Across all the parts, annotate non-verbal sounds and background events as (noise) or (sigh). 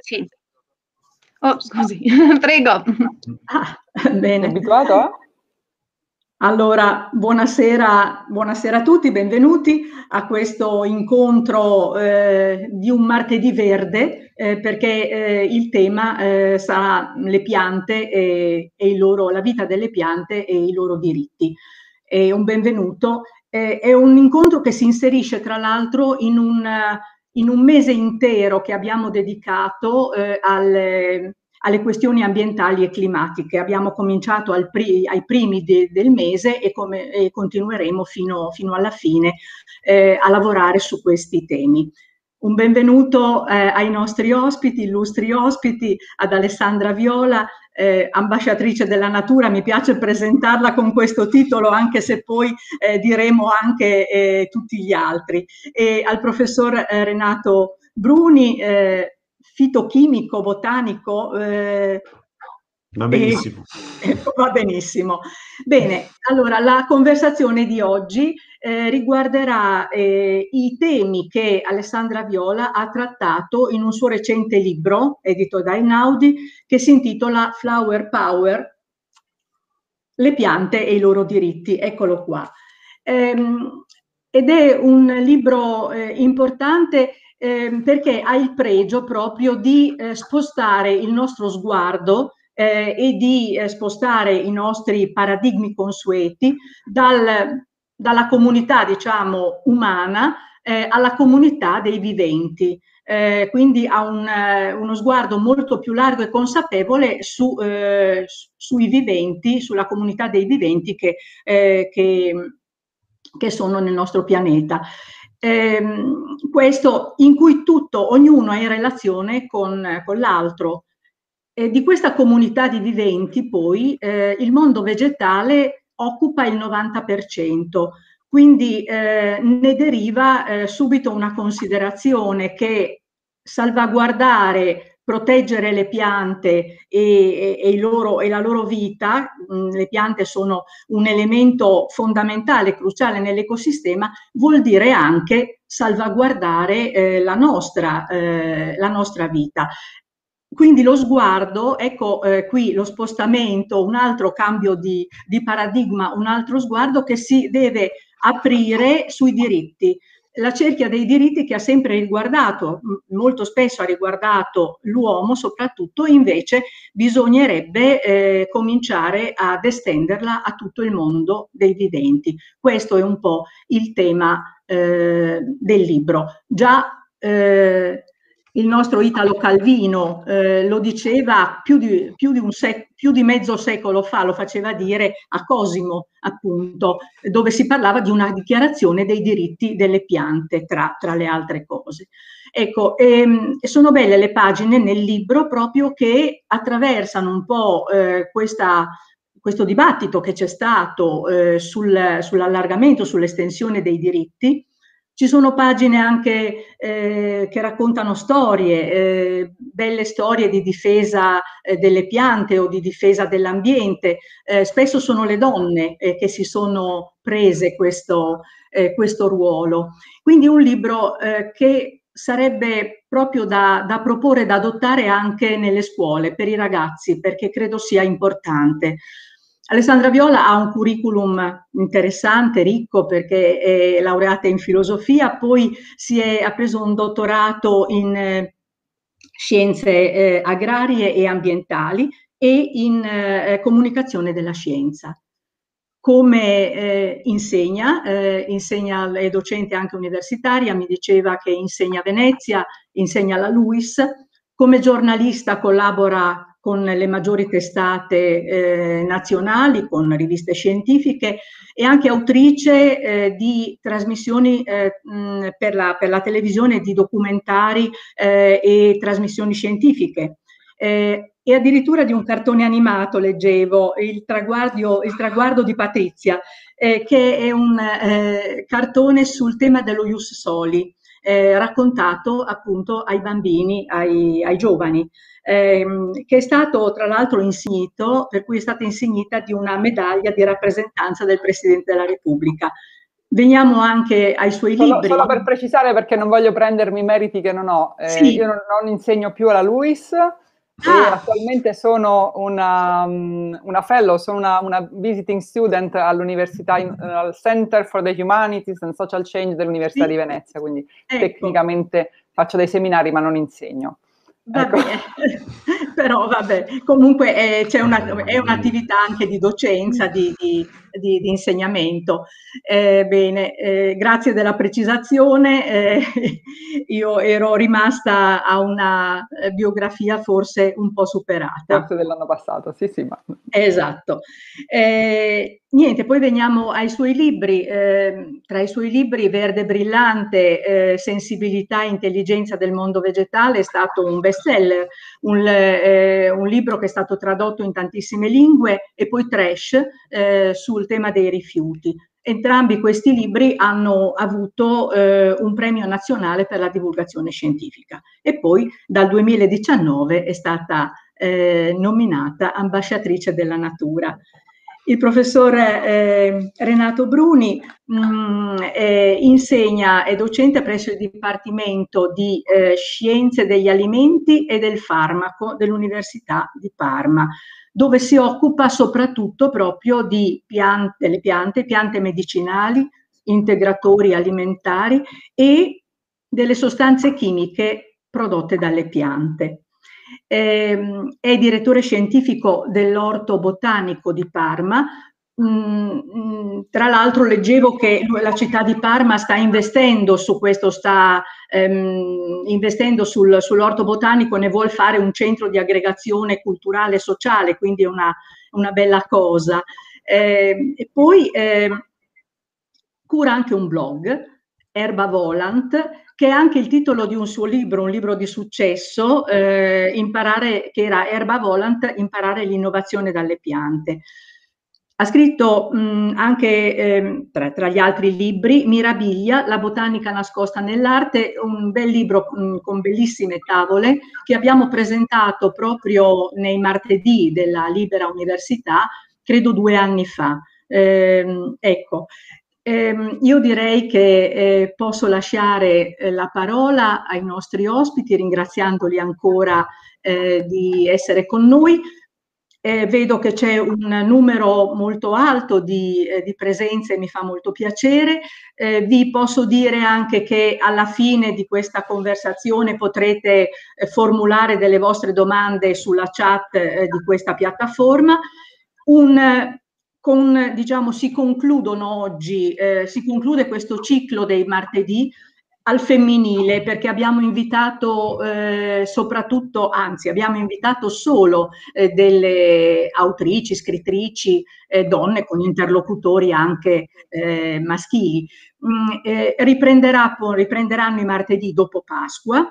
Sì. Oh, scusi, (laughs) prego. Ah, bene. Abituato? Allora, buonasera, buonasera, a tutti, benvenuti a questo incontro eh, di un martedì verde eh, perché eh, il tema eh, sarà le piante e, e loro, la vita delle piante e i loro diritti. E un benvenuto. è un incontro che si inserisce tra l'altro in un in un mese intero che abbiamo dedicato eh, alle, alle, questioni ambientali e climatiche. Abbiamo cominciato pri, ai primi de, del mese e, come, e continueremo fino, fino, alla fine eh, a lavorare su questi temi. Un benvenuto eh, ai nostri ospiti, illustri ospiti, ad Alessandra Viola, eh, ambasciatrice della natura, mi piace presentarla con questo titolo anche se poi eh, diremo anche eh, tutti gli altri. E al professor eh, Renato Bruni, eh, fitochimico, botanico, eh, Va benissimo. E, (laughs) va benissimo. Bene, allora la conversazione di oggi eh, riguarderà eh, i temi che Alessandra Viola ha trattato in un suo recente libro, edito da Inaudi, che si intitola Flower Power, le piante e i loro diritti. Eccolo qua. Ehm, ed è un libro eh, importante ehm, perché ha il pregio proprio di eh, spostare il nostro sguardo eh, e di eh, spostare i nostri paradigmi consueti dal, dalla comunità, diciamo, umana eh, alla comunità dei viventi. Eh, quindi ha un, eh, uno sguardo molto più largo e consapevole su, eh, sui viventi, sulla comunità dei viventi che, eh, che, che sono nel nostro pianeta. Ehm, questo in cui tutto, ognuno è in relazione con, con l'altro. E di questa comunità di viventi poi eh, il mondo vegetale occupa il 90%, quindi eh, ne deriva eh, subito una considerazione che salvaguardare, proteggere le piante e, e, e, loro, e la loro vita, mh, mm, le piante sono un elemento fondamentale, cruciale nell'ecosistema, vuol dire anche salvaguardare eh, la, nostra, eh, la nostra vita quindi lo sguardo, ecco eh, qui lo spostamento, un altro cambio di, di paradigma, un altro sguardo che si deve aprire sui diritti la cerchia dei diritti che ha sempre riguardato, molto spesso ha riguardato l'uomo soprattutto, invece bisognerebbe eh, cominciare ad estenderla a tutto il mondo dei viventi. Questo è un po' il tema eh, del libro. Già eh, il nostro Italo Calvino eh, lo diceva più di, più, di sec- più di, mezzo secolo fa, lo faceva dire a Cosimo, appunto, dove si parlava di una dichiarazione dei diritti delle piante, tra, tra le altre cose. Ecco, ehm, sono belle le pagine nel libro proprio che attraversano un po' eh, questa, questo dibattito che c'è stato eh, sul, sull'allargamento, sull'estensione dei diritti ci sono pagine anche eh, che raccontano storie, eh, belle storie di difesa eh, delle piante o di difesa dell'ambiente. Eh, spesso sono le donne eh, che si sono prese questo, eh, questo ruolo. Quindi un libro che sarebbe proprio da, da, proporre, da adottare anche nelle scuole per i ragazzi, perché credo sia importante. Alessandra Viola ha un curriculum interessante, ricco, perché è laureata in filosofia, poi si è, ha preso un dottorato in eh, scienze eh, agrarie e ambientali e in eh, comunicazione della scienza. Come eh, insegna, eh, insegna, è docente anche universitaria, mi diceva che insegna a Venezia, insegna alla LUIS, come giornalista collabora con le maggiori testate eh, nazionali, con riviste scientifiche e anche autrice eh, di trasmissioni eh, mh, per, la, per, la, televisione, di documentari eh, e trasmissioni scientifiche. Eh, e addirittura di un cartone animato leggevo, Il, il traguardo di Patrizia, eh, che è un cartone sul tema dello Ius Soli eh, raccontato appunto ai bambini, ai, ai giovani, ehm, che è stato tra l'altro insignito, per cui è stata insignita di una medaglia di rappresentanza del Presidente della Repubblica. Veniamo anche ai suoi solo, libri. Solo per precisare, perché non voglio prendermi meriti che non ho, eh, sì. io non, non, insegno più alla LUIS, Ah. attualmente sono una, mm, una, fellow, sono una, una visiting student all'università, eh, al Center for the Humanities and Social Change dell'Università sì. di Venezia, quindi ecco. tecnicamente faccio dei seminari ma non insegno. Va ecco. (laughs) però vabbè, comunque eh, è, una, è, un'attività anche di docenza, di, di, di, di insegnamento. Eh, bene, eh, grazie della precisazione, eh, (laughs) io ero rimasta a una eh, biografia forse un po' superata. Forse dell'anno passato, sì sì. Ma... Esatto. Eh, niente, poi veniamo ai suoi libri, ehm, tra i suoi libri Verde Brillante, Sensibilità e Intelligenza del Mondo Vegetale è stato un best best seller, un, eh, un, libro che è stato tradotto in tantissime lingue e poi Trash eh, sul tema dei rifiuti. Entrambi questi libri hanno avuto eh, un premio nazionale per la divulgazione scientifica e poi dal 2019 è stata eh, nominata ambasciatrice della natura il professor eh, Renato Bruni mh, mm, eh, insegna, è docente presso il Dipartimento di eh, Scienze degli Alimenti e del Farmaco dell'Università di Parma, dove si occupa soprattutto proprio di piante, delle piante, piante medicinali, integratori alimentari e delle sostanze chimiche prodotte dalle piante ehm, è direttore scientifico dell'Orto Botanico di Parma. Mm, mm, tra l'altro leggevo che la città di Parma sta investendo su questo, sta ehm, investendo sul, sull'orto botanico, ne vuol fare un centro di aggregazione culturale e sociale, quindi è una, una bella cosa. Eh, e poi eh, cura anche un blog, Erba Volant, che è anche il titolo di un suo libro, un libro di successo, eh, imparare, che era Erba Volant, imparare l'innovazione dalle piante. Ha scritto mh, anche, eh, tra, tra, gli altri libri, Mirabilia, la botanica nascosta nell'arte, un bel libro mh, con bellissime tavole che abbiamo presentato proprio nei martedì della Libera Università, credo due anni fa. Eh, ecco, eh, io direi che eh, posso lasciare eh, la parola ai nostri ospiti, ringraziandoli ancora eh, di essere con noi. vedo che c'è un numero molto alto di, eh, di presenze e mi fa molto piacere. Eh, vi posso dire anche che alla fine di questa conversazione potrete formulare delle vostre domande sulla chat di questa piattaforma. Un con, diciamo, si concludono oggi, eh, si conclude questo ciclo dei martedì al femminile perché abbiamo invitato eh, soprattutto, anzi abbiamo invitato solo eh, delle autrici, scrittrici, eh, donne con interlocutori anche eh, maschili. Mm, eh, riprenderà, riprenderanno i martedì dopo Pasqua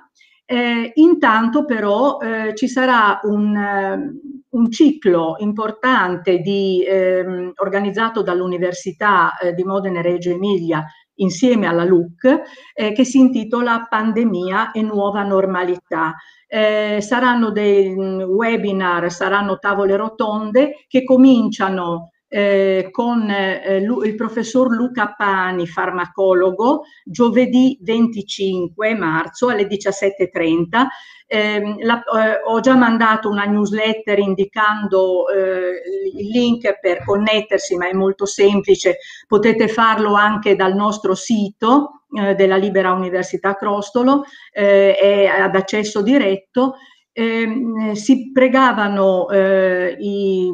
eh, intanto però eh, ci sarà un, eh, un ciclo importante di, ehm, organizzato dall'Università eh, di Modena e Reggio Emilia insieme alla LUC eh, che si intitola Pandemia e nuova normalità. Eh, saranno dei mm, webinar, saranno tavole rotonde che cominciano eh, con eh, il professor Luca Pani, farmacologo, giovedì 25 marzo alle 17.30. Ehm, eh, la, ho già mandato una newsletter indicando eh, il link per connettersi, ma è molto semplice, potete farlo anche dal nostro sito eh, della Libera Università Crostolo, eh, è ad accesso diretto Ehm, eh, si pregavano eh, i,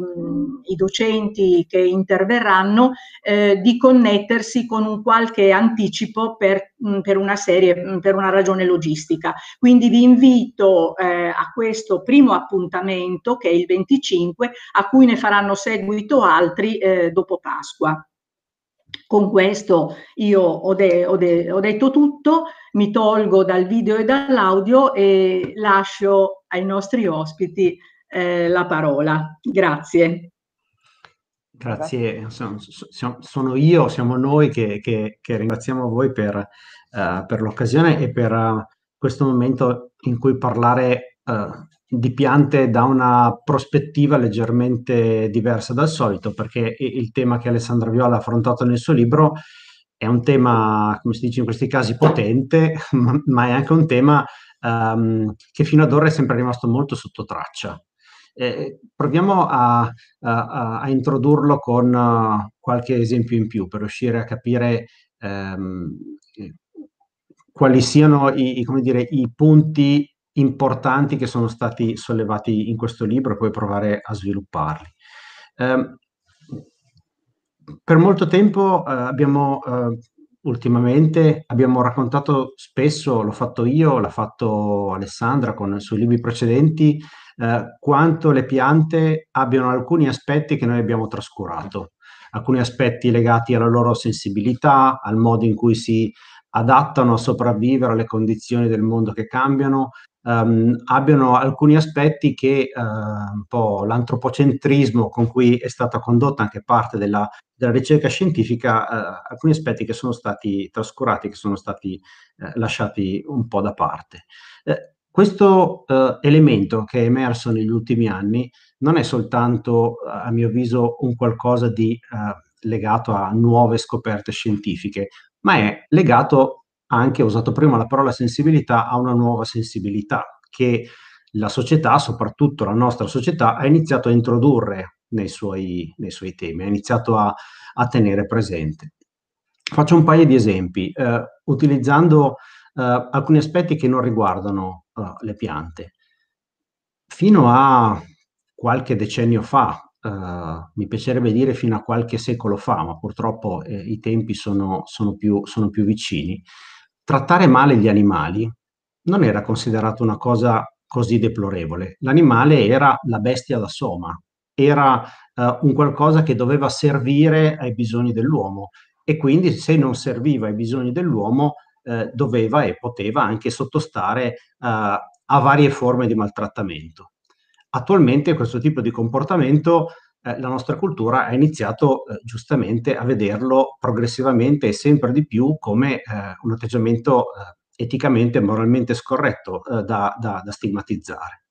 i, docenti che interverranno eh, di connettersi con un qualche anticipo per, mm, per, una serie, mm, per una ragione logistica. Quindi vi invito eh, a questo primo appuntamento, che è il 25, a cui ne faranno seguito altri eh, dopo Pasqua. Con questo io ho, de- ho, de- ho detto tutto mi tolgo dal video e dall'audio e lascio ai nostri ospiti eh, la parola. Grazie. Grazie, sono, io, siamo noi che, che, che ringraziamo voi per, uh, per, l'occasione e per uh, questo momento in cui parlare uh, di piante da una prospettiva leggermente diversa dal solito, perché il tema che Alessandra Viola ha affrontato nel suo libro è un tema, come si dice in questi casi, potente, (laughs) ma, ma è anche un tema um, che fino ad ora è sempre rimasto molto sotto traccia. Eh, proviamo a, a, a, introdurlo con eh, qualche esempio in più per riuscire a capire um, quali siano i, i, dire, i, punti importanti che sono stati sollevati in questo libro e poi provare a svilupparli. Um, per molto tempo eh, abbiamo eh, ultimamente abbiamo raccontato spesso, l'ho fatto io, l'ha fatto Alessandra con i suoi libri precedenti, eh, quanto le piante abbiano alcuni aspetti che noi abbiamo trascurato, alcuni aspetti legati alla loro sensibilità, al modo in cui si adattano a sopravvivere alle condizioni del mondo che cambiano, ehm, abbiano alcuni aspetti che eh, un po' l'antropocentrismo con cui è stata condotta anche parte della, della ricerca scientifica, eh, alcuni aspetti che sono stati trascurati, che sono stati eh, lasciati un po' da parte. Eh, questo eh, elemento che è emerso negli ultimi anni non è soltanto, eh, a mio avviso, un qualcosa di legato a nuove scoperte scientifiche, ma è legato anche, ho usato prima la parola sensibilità, a una nuova sensibilità che la società, soprattutto la nostra società, ha iniziato a introdurre nei suoi, nei suoi temi, ha iniziato a, a, tenere presente. Faccio un paio di esempi, eh, utilizzando eh, alcuni aspetti che non riguardano eh, le piante. Fino a qualche decennio fa, Uh, mi piacerebbe dire fino a qualche secolo fa, ma purtroppo eh, i tempi sono, sono, più, sono più vicini, trattare male gli animali non era considerato una cosa così deplorevole. L'animale era la bestia da soma, era eh, un qualcosa che doveva servire ai bisogni dell'uomo e quindi se non serviva ai bisogni dell'uomo eh, doveva e poteva anche sottostare eh, a varie forme di maltrattamento. Attualmente questo tipo di comportamento eh, la nostra cultura ha iniziato eh, giustamente a vederlo progressivamente e sempre di più come eh, un atteggiamento eh, eticamente e moralmente scorretto da, da, da stigmatizzare.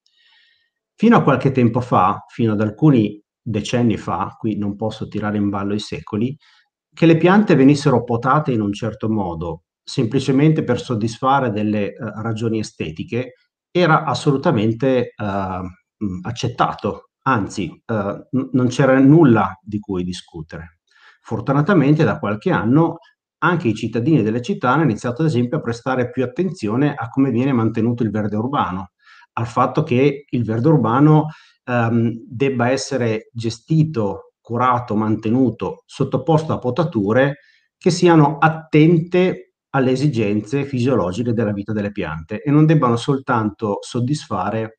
Fino a qualche tempo fa, fino ad alcuni decenni fa, qui non posso tirare in ballo i secoli, che le piante venissero potate in un certo modo, semplicemente per soddisfare delle uh, ragioni estetiche, era assolutamente uh, accettato anzi eh, non c'era nulla di cui discutere. Fortunatamente da qualche anno anche i cittadini delle città hanno iniziato ad esempio a prestare più attenzione a come viene mantenuto il verde urbano, al fatto che il verde urbano ehm, debba essere gestito, curato, mantenuto, sottoposto a potature che siano attente alle esigenze fisiologiche della vita delle piante e non debbano soltanto soddisfare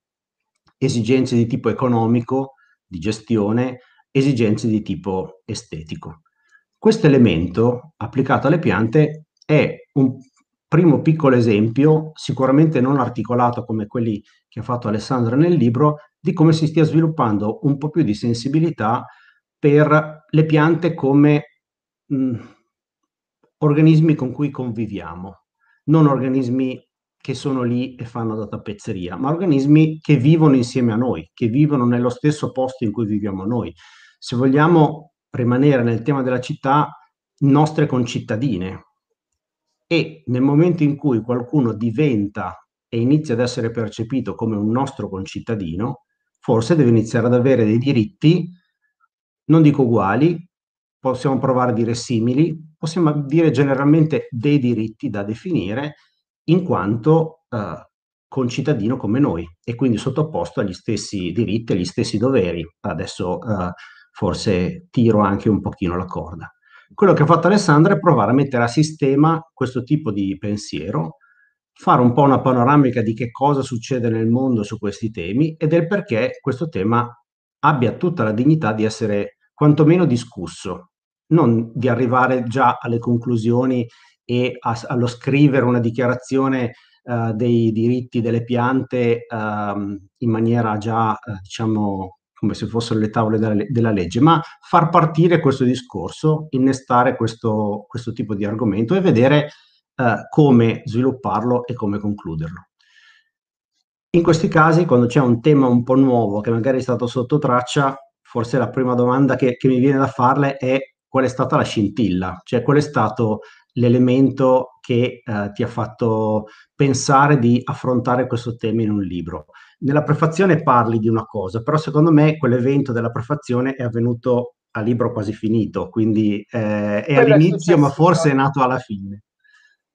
esigenze di tipo economico, di gestione, esigenze di tipo estetico. Questo elemento applicato alle piante è un primo piccolo esempio, sicuramente non articolato come quelli che ha fatto Alessandra nel libro, di come si stia sviluppando un po' più di sensibilità per le piante come mh, mm, organismi con cui conviviamo, non organismi che sono lì e fanno da tappezzeria, ma organismi che vivono insieme a noi, che vivono nello stesso posto in cui viviamo noi. Se vogliamo rimanere nel tema della città, nostre concittadine. E nel momento in cui qualcuno diventa e inizia ad essere percepito come un nostro concittadino, forse deve iniziare ad avere dei diritti, non dico uguali, possiamo provare a dire simili, possiamo dire generalmente dei diritti da definire in quanto eh, concittadino come noi e quindi sottoposto agli stessi diritti, e agli stessi doveri. Adesso eh, forse tiro anche un pochino la corda. Quello che ha fatto Alessandro è provare a mettere a sistema questo tipo di pensiero, fare un po' una panoramica di che cosa succede nel mondo su questi temi e del perché questo tema abbia tutta la dignità di essere quantomeno discusso, non di arrivare già alle conclusioni e a, allo scrivere una dichiarazione eh, dei diritti delle piante ehm, in maniera già, eh, diciamo, come se fossero le tavole della, della, legge, ma far partire questo discorso, innestare questo, questo tipo di argomento e vedere eh, come svilupparlo e come concluderlo. In questi casi, quando c'è un tema un po' nuovo che magari è stato sotto traccia, forse la prima domanda che, che mi viene da farle è qual è stata la scintilla, cioè qual è stato l'elemento che eh, ti ha fatto pensare di affrontare questo tema in un libro. Nella prefazione parli di una cosa, però secondo me quell'evento della prefazione è avvenuto a libro quasi finito, quindi eh, è all'inizio ma forse è nato alla fine.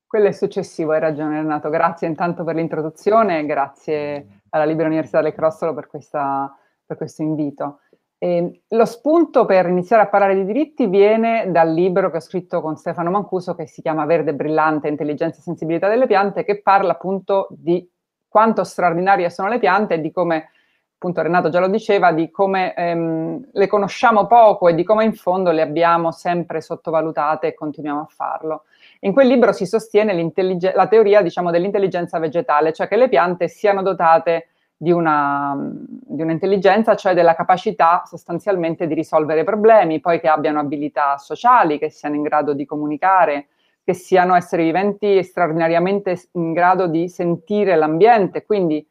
Quello è successivo, hai ragione Renato. Grazie intanto per l'introduzione, grazie alla Libera Università del Crostolo per, questa, per questo invito. Eh, lo spunto per iniziare a parlare di diritti viene dal libro che ho scritto con Stefano Mancuso che si chiama Verde brillante, intelligenza e sensibilità delle piante, che parla appunto di quanto straordinarie sono le piante e di come, appunto Renato già lo diceva, di come ehm, le conosciamo poco e di come in fondo le abbiamo sempre sottovalutate e continuiamo a farlo. In quel libro si sostiene la teoria diciamo, dell'intelligenza vegetale, cioè che le piante siano dotate di, una, di un'intelligenza, cioè della capacità sostanzialmente di risolvere problemi, poi che abbiano abilità sociali, che siano in grado di comunicare, che siano esseri viventi straordinariamente in grado di sentire l'ambiente, quindi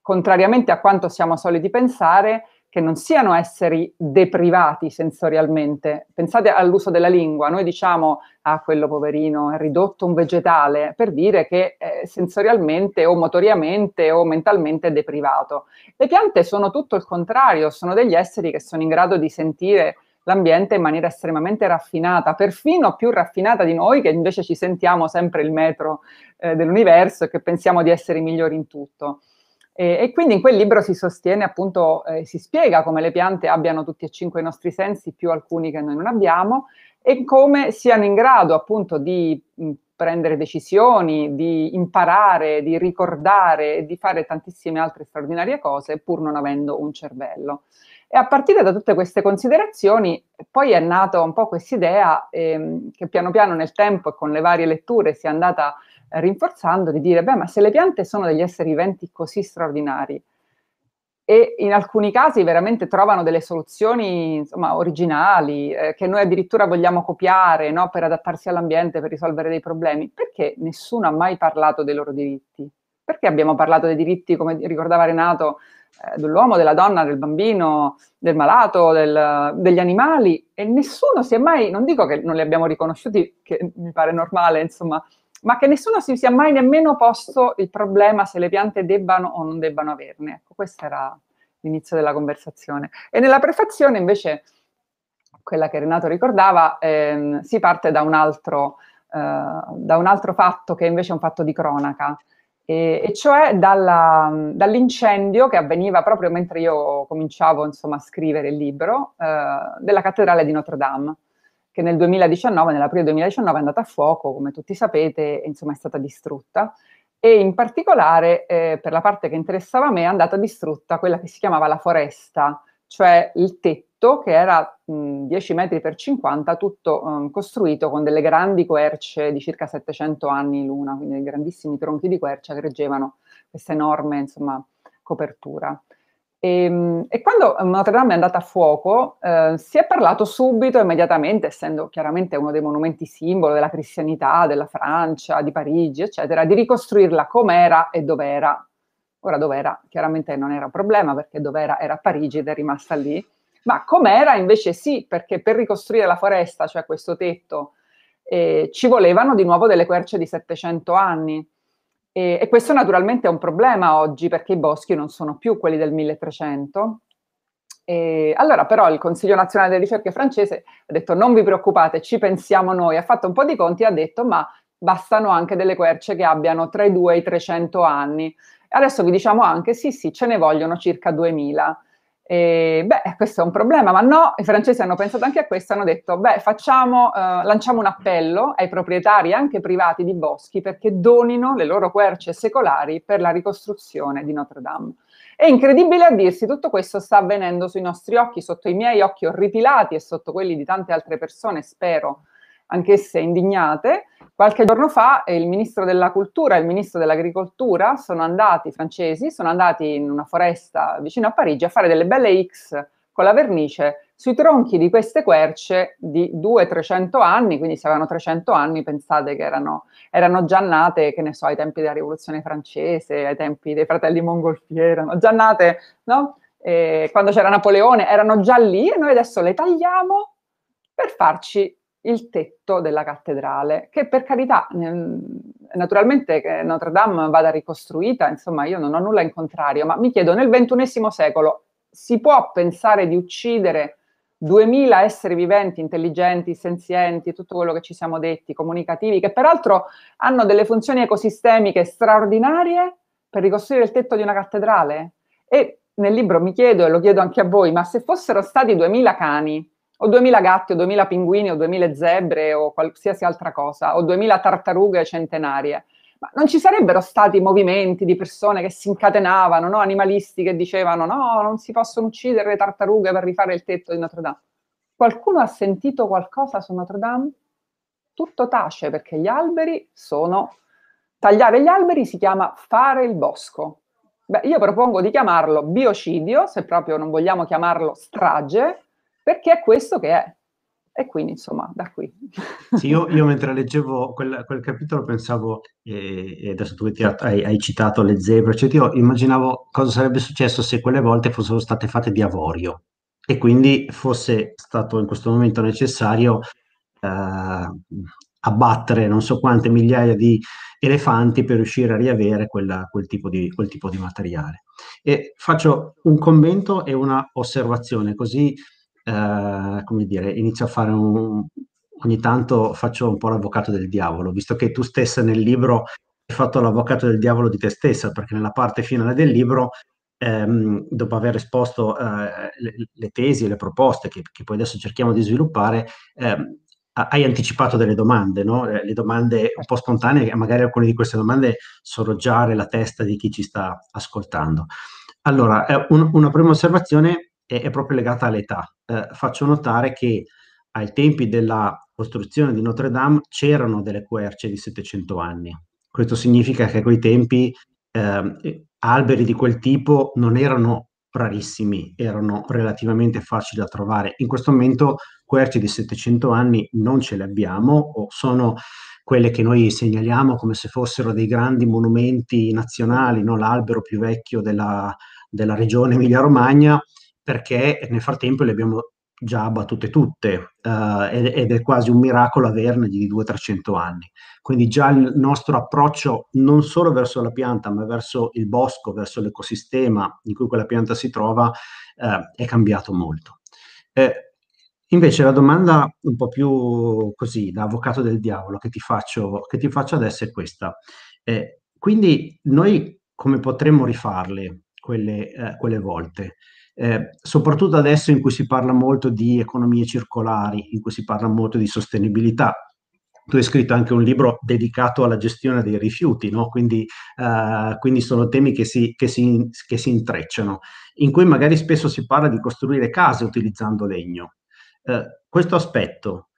contrariamente a quanto siamo soliti pensare, che non siano esseri deprivati sensorialmente. Pensate all'uso della lingua, noi diciamo a ah, quello poverino è ridotto un vegetale per dire che eh, sensorialmente o motoriamente o mentalmente è deprivato. Le piante sono tutto il contrario, sono degli esseri che sono in grado di sentire l'ambiente in maniera estremamente raffinata, perfino più raffinata di noi che invece ci sentiamo sempre il metro eh, dell'universo e che pensiamo di essere i migliori in tutto. Eh, e quindi in quel libro si sostiene appunto, eh, si spiega come le piante abbiano tutti e cinque i nostri sensi, più alcuni che noi non abbiamo, e come siano in grado appunto di mh, prendere decisioni, di imparare, di ricordare e di fare tantissime altre straordinarie cose pur non avendo un cervello. E a partire da tutte queste considerazioni poi è nata un po' quest'idea ehm, che piano piano nel tempo e con le varie letture si è andata rinforzando di dire, beh, ma se le piante sono degli esseri viventi così straordinari e in alcuni casi veramente trovano delle soluzioni insomma, originali eh, che noi addirittura vogliamo copiare no, per adattarsi all'ambiente, per risolvere dei problemi, perché nessuno ha mai parlato dei loro diritti? Perché abbiamo parlato dei diritti, come ricordava Renato, eh, dell'uomo, della donna, del bambino, del malato, del, degli animali e nessuno si è mai, non dico che non li abbiamo riconosciuti, che mi pare normale, insomma, ma che nessuno si sia mai nemmeno posto il problema se le piante debbano o non debbano averne. Ecco, questo era l'inizio della conversazione. E nella prefazione, invece, quella che Renato ricordava, ehm, si parte da un, altro, eh, da un, altro, fatto che invece è un fatto di cronaca, e, e cioè dalla, dall'incendio che avveniva proprio mentre io cominciavo insomma, a scrivere il libro eh, della cattedrale di Notre Dame che nel 2019, nell'aprile 2019 è andata a fuoco, come tutti sapete, e insomma è stata distrutta. E in particolare, eh, per la parte che interessava a me, è andata distrutta quella che si chiamava la foresta, cioè il tetto che era mh, 10 metri per 50, tutto mh, ehm, costruito con delle grandi querce di circa 700 anni l'una, quindi grandissimi tronchi di quercia che reggevano questa enorme insomma, copertura. E, ehm, e, quando Notre Dame è andata a fuoco, eh, si è parlato subito, immediatamente, essendo chiaramente uno dei monumenti simbolo della cristianità, della Francia, di Parigi, eccetera, di ricostruirla com'era e dov'era. Ora dov'era chiaramente non era un problema perché dov'era era a Parigi ed è rimasta lì, ma com'era invece sì, perché per ricostruire la foresta, cioè questo tetto, eh, ci volevano di nuovo delle querce di 700 anni. E, e, questo naturalmente è un problema oggi perché i boschi non sono più quelli del 1300. E allora però il Consiglio nazionale delle ricerche francese ha detto non vi preoccupate, ci pensiamo noi, ha fatto un po' di conti e ha detto ma bastano anche delle querce che abbiano tra i 2 e i 300 anni. Adesso vi diciamo anche sì sì, ce ne vogliono circa 2000. E, beh, questo è un problema, ma no, i francesi hanno pensato anche a questo, hanno detto, beh, facciamo, eh, lanciamo un appello ai proprietari anche privati di boschi perché donino le loro querce secolari per la ricostruzione di Notre Dame. È incredibile a dirsi, tutto questo sta avvenendo sui nostri occhi, sotto i miei occhi orripilati e sotto quelli di tante altre persone, spero, anch'esse indignate. Qualche giorno fa eh, il ministro della cultura e il ministro dell'agricoltura sono andati, francesi, sono andati in una foresta vicino a Parigi a fare delle belle X con la vernice sui tronchi di queste querce di 200-300 anni, quindi se avevano 300 anni pensate che erano, erano, già nate, che ne so, ai tempi della rivoluzione francese, ai tempi dei fratelli Mongolfieri, erano già nate, no? E quando c'era Napoleone, erano già lì e noi adesso le tagliamo per farci il tetto della cattedrale, che per carità, ehm, naturalmente Notre Dame vada ricostruita, insomma io non ho nulla in contrario, ma mi chiedo, nel ventunesimo secolo si può pensare di uccidere 2000 esseri viventi, intelligenti, senzienti, tutto quello che ci siamo detti, comunicativi, che peraltro hanno delle funzioni ecosistemiche straordinarie per ricostruire il tetto di una cattedrale? E nel libro mi chiedo, e lo chiedo anche a voi, ma se fossero stati 2000 cani, o 2000 gatti o 2000 pinguini o 2000 zebre o qualsiasi altra cosa o 2000 tartarughe centenarie. Ma non ci sarebbero stati movimenti di persone che si incatenavano, no? animalisti che dicevano no, non si possono uccidere le tartarughe per rifare il tetto di Notre Dame. Qualcuno ha sentito qualcosa su Notre Dame? Tutto tace perché gli alberi sono... Tagliare gli alberi si chiama fare il bosco. Beh, io propongo di chiamarlo biocidio, se proprio non vogliamo chiamarlo strage, perché è questo che è. E quindi, insomma, da qui. Sì, io, io mentre leggevo quel, quel capitolo pensavo, e, eh, e adesso tu hai, hai, citato le zebre, cioè io immaginavo cosa sarebbe successo se quelle volte fossero state fatte di avorio e quindi fosse stato in questo momento necessario eh, abbattere non so quante migliaia di elefanti per riuscire a riavere quella, quel, tipo di, quel, tipo di, materiale. E faccio un commento e una osservazione, così eh, come dire, inizio a fare un... ogni tanto faccio un po' l'avvocato del diavolo, visto che tu stessa nel libro hai fatto l'avvocato del diavolo di te stessa, perché nella parte finale del libro Ehm, dopo aver esposto eh, le, le, tesi e le proposte che, che, poi adesso cerchiamo di sviluppare, ehm, hai anticipato delle domande, no? Eh, le domande un po' spontanee, magari alcune di queste domande sono già nella testa di chi ci sta ascoltando. Allora, eh, un, una prima osservazione è, è proprio legata all'età. Eh, faccio notare che ai tempi della costruzione di Notre Dame c'erano delle querce di 700 anni. Questo significa che a quei tempi eh, alberi di quel tipo non erano rarissimi, erano relativamente facili da trovare. In questo momento querce di 700 anni non ce le abbiamo o sono quelle che noi segnaliamo come se fossero dei grandi monumenti nazionali, no? l'albero più vecchio della, della regione Emilia-Romagna perché nel frattempo le abbiamo già abbattute tutte eh, ed, ed, è quasi un miracolo averne di 200-300 anni. Quindi già il nostro approccio non solo verso la pianta, ma verso il bosco, verso l'ecosistema in cui quella pianta si trova, eh, è cambiato molto. Eh, invece la domanda un po' più così, da avvocato del diavolo, che ti faccio, che ti faccio adesso è questa. Eh, quindi noi come potremmo rifarle quelle, eh, quelle volte? Eh, soprattutto adesso in cui si parla molto di economie circolari, in cui si parla molto di sostenibilità. Tu hai scritto anche un libro dedicato alla gestione dei rifiuti, no? quindi, eh, quindi, sono temi che si, che, si, che si, intrecciano, in cui magari spesso si parla di costruire case utilizzando legno. Eh, questo aspetto,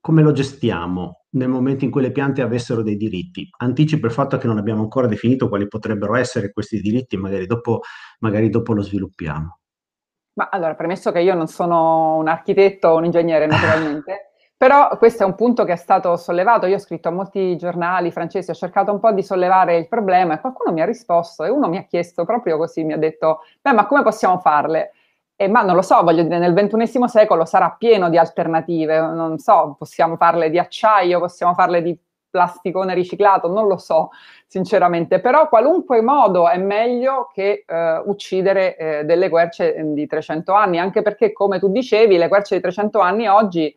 come lo gestiamo nel momento in cui le piante avessero dei diritti? Anticipo il fatto che non abbiamo ancora definito quali potrebbero essere questi diritti, magari dopo, magari dopo lo sviluppiamo. Ma allora, premesso che io non sono un architetto o un ingegnere naturalmente, (laughs) però questo è un punto che è stato sollevato, io ho scritto a molti giornali francesi, ho cercato un po' di sollevare il problema e qualcuno mi ha risposto e uno mi ha chiesto proprio così, mi ha detto, beh ma come possiamo farle? Eh, ma non lo so, voglio dire, nel ventunesimo secolo sarà pieno di alternative, non so, possiamo farle di acciaio, possiamo farle di plasticone riciclato, non lo so sinceramente, però qualunque modo è meglio che eh, uccidere eh, delle querce mm, di 300 anni, anche perché come tu dicevi le querce di 300 anni oggi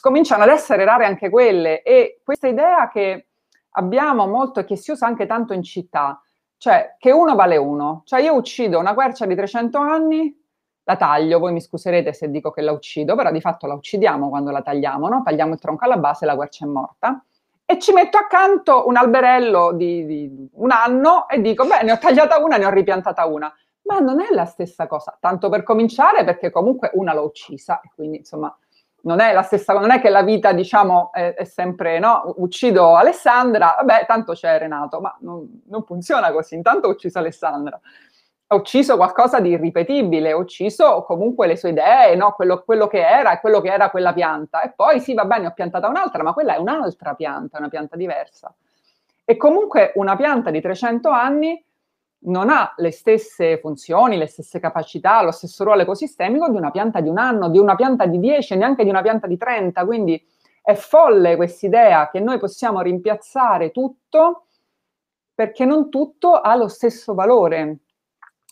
cominciano ad essere rare anche quelle e questa idea che abbiamo molto e che si usa anche tanto in città, cioè che uno vale uno, cioè io uccido una quercia di 300 anni, la taglio, voi mi scuserete se dico che la uccido, però di fatto la uccidiamo quando la tagliamo, no? tagliamo il tronco alla base e la quercia è morta e ci metto accanto un alberello di, di un anno e dico, beh, ne ho tagliata una, ne ho ripiantata una. Ma non è la stessa cosa, tanto per cominciare, perché comunque una l'ho uccisa, e quindi insomma non è la stessa cosa, non è che la vita, diciamo, è, è, sempre, no? Uccido Alessandra, vabbè, tanto c'è Renato, ma non, non funziona così, intanto ho ucciso Alessandra ha ucciso qualcosa di irripetibile, ha ucciso comunque le sue idee, no? quello, quello, che era e quello che era quella pianta. E poi sì, va bene, ho piantata un'altra, ma quella è un'altra pianta, una pianta diversa. E comunque una pianta di 300 anni non ha le stesse funzioni, le stesse capacità, lo stesso ruolo ecosistemico di una pianta di un anno, di una pianta di 10, neanche di una pianta di 30. Quindi è folle questa idea che noi possiamo rimpiazzare tutto perché non tutto ha lo stesso valore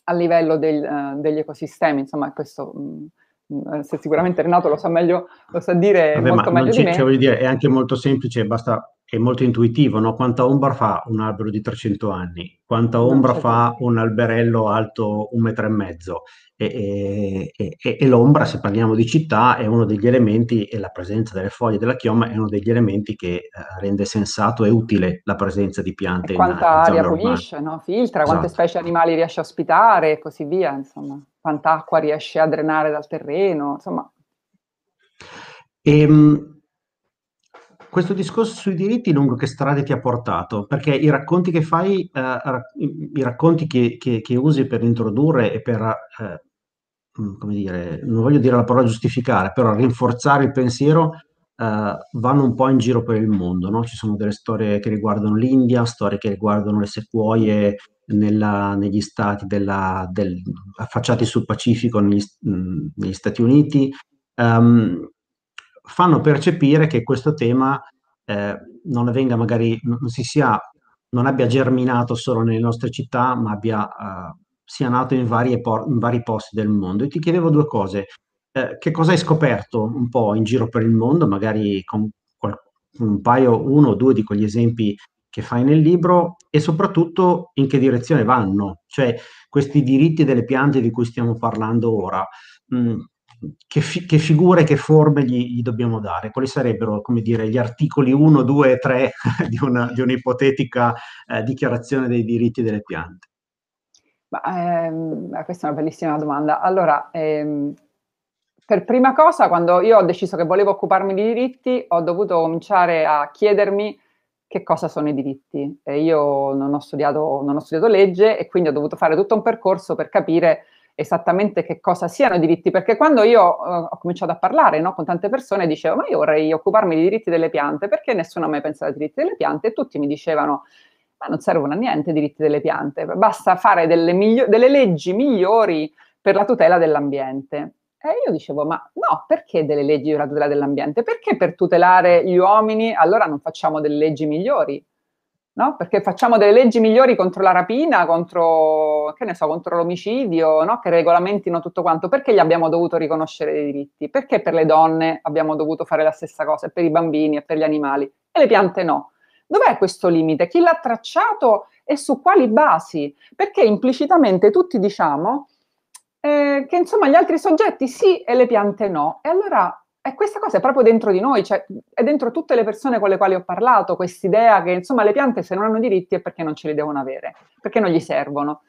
a livello del, uh, degli ecosistemi, insomma questo mh, mm, eh, se sicuramente Renato lo sa meglio, lo sa dire Vabbè, molto meglio ci, di cioè, dire, è anche molto semplice, basta, è molto intuitivo, no? Quanta ombra fa un albero di 300 anni? Quanta ombra fa un alberello alto un metro e mezzo? E, e, e, e, l'ombra, se parliamo di città, è uno degli elementi, e la presenza delle foglie della chioma è uno degli elementi che eh, rende sensato e utile la presenza di piante. quanta in, aria pulisce, no? filtra, esatto. quante specie animali riesce a ospitare e così via, insomma quant'acqua riesce a drenare dal terreno, insomma. Ehm, questo discorso sui diritti lungo che strade ti ha portato? Perché i racconti che fai, eh, i racconti che, che, che, usi per introdurre e per, eh, mm, come dire, non voglio dire la parola giustificare, però rinforzare il pensiero, eh, vanno un po' in giro per il mondo, no? Ci sono delle storie che riguardano l'India, storie che riguardano le sequoie nella, negli stati della, del, affacciati sul Pacifico negli, negli Stati Uniti, um, fanno percepire che questo tema eh, non venga magari, non si sia, non abbia germinato solo nelle nostre città, ma abbia, uh, sia nato in, por- in, vari posti del mondo. E ti chiedevo due cose. Eh, che cosa hai scoperto un po' in giro per il mondo, magari con qual- un paio, uno o due di quegli esempi che fai nel libro e soprattutto in che direzione vanno, cioè questi diritti delle piante di cui stiamo parlando ora, mh, mm, che, fi- che, figure, che forme gli, gli, dobbiamo dare? Quali sarebbero, come dire, gli articoli 1, 2 e 3 di, una, di un'ipotetica eh, dichiarazione dei diritti delle piante? Ma, ehm, questa è una bellissima domanda. Allora, ehm, per prima cosa, quando io ho deciso che volevo occuparmi di diritti, ho dovuto cominciare a chiedermi che cosa sono i diritti. Eh, io non ho, studiato, non ho, studiato, legge e quindi ho dovuto fare tutto un percorso per capire esattamente che cosa siano i diritti, perché quando io eh, ho cominciato a parlare no, con tante persone dicevo ma io vorrei occuparmi dei diritti delle piante, perché nessuno ha mai pensato ai diritti delle piante e tutti mi dicevano ma non servono a niente i diritti delle piante, basta fare delle, migli- delle leggi migliori per la tutela dell'ambiente. E io dicevo, ma no, perché delle leggi della tutela dell'ambiente? Perché per tutelare gli uomini allora non facciamo delle leggi migliori? No? Perché facciamo delle leggi migliori contro la rapina, contro, so, contro l'omicidio, no? che regolamentino tutto quanto. Perché gli abbiamo dovuto riconoscere dei diritti? Perché per le donne abbiamo dovuto fare la stessa cosa, e per i bambini e per gli animali, e le piante no? Dov'è questo limite? Chi l'ha tracciato e su quali basi? Perché implicitamente tutti diciamo eh, che insomma gli altri soggetti sì e le piante no. E allora e eh, questa cosa è proprio dentro di noi, cioè è dentro tutte le persone con le quali ho parlato, quest'idea che insomma le piante se non hanno diritti è perché non ce li devono avere, perché non gli servono.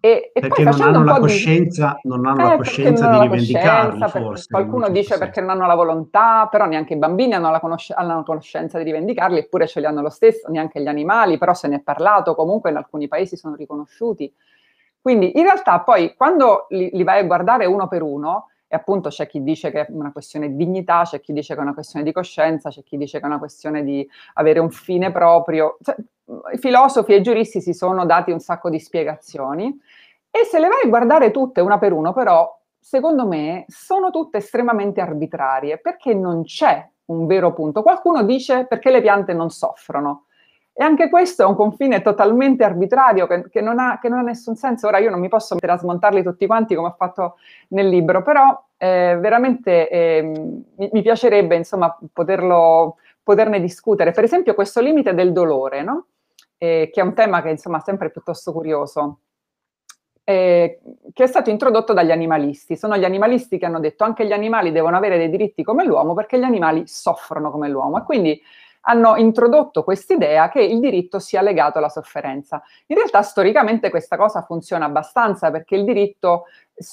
E, e perché non hanno, la eh, coscienza, di... non hanno eh, la coscienza di rivendicarli, forse. Qualcuno dice senso. perché non hanno la volontà, però neanche i bambini hanno la, conosc- hanno la conoscenza di rivendicarli, eppure ce li hanno lo stesso, neanche gli animali, però se ne è parlato, comunque in alcuni paesi sono riconosciuti. Quindi in realtà poi quando li, li vai a guardare uno per uno, e appunto c'è chi dice che è una questione di dignità, c'è chi dice che è una questione di coscienza, c'è chi dice che è una questione di avere un fine proprio. Cioè, I filosofi e i giuristi si sono dati un sacco di spiegazioni e se le vai a guardare tutte una per uno, però, secondo me, sono tutte estremamente arbitrarie perché non c'è un vero punto. Qualcuno dice perché le piante non soffrono. E anche questo è un confine totalmente arbitrario che, che, non ha, che, non ha, nessun senso. Ora io non mi posso mettere a smontarli tutti quanti come ho fatto nel libro, però eh, veramente eh, mi, mi, piacerebbe insomma, poterlo, poterne discutere. Per esempio questo limite del dolore, no? eh, che è un tema che insomma sempre piuttosto curioso. Eh, che è stato introdotto dagli animalisti. Sono gli animalisti che hanno detto anche gli animali devono avere dei diritti come l'uomo perché gli animali soffrono come l'uomo e quindi hanno introdotto quest'idea che il diritto sia legato alla sofferenza. In realtà storicamente questa cosa funziona abbastanza perché il diritto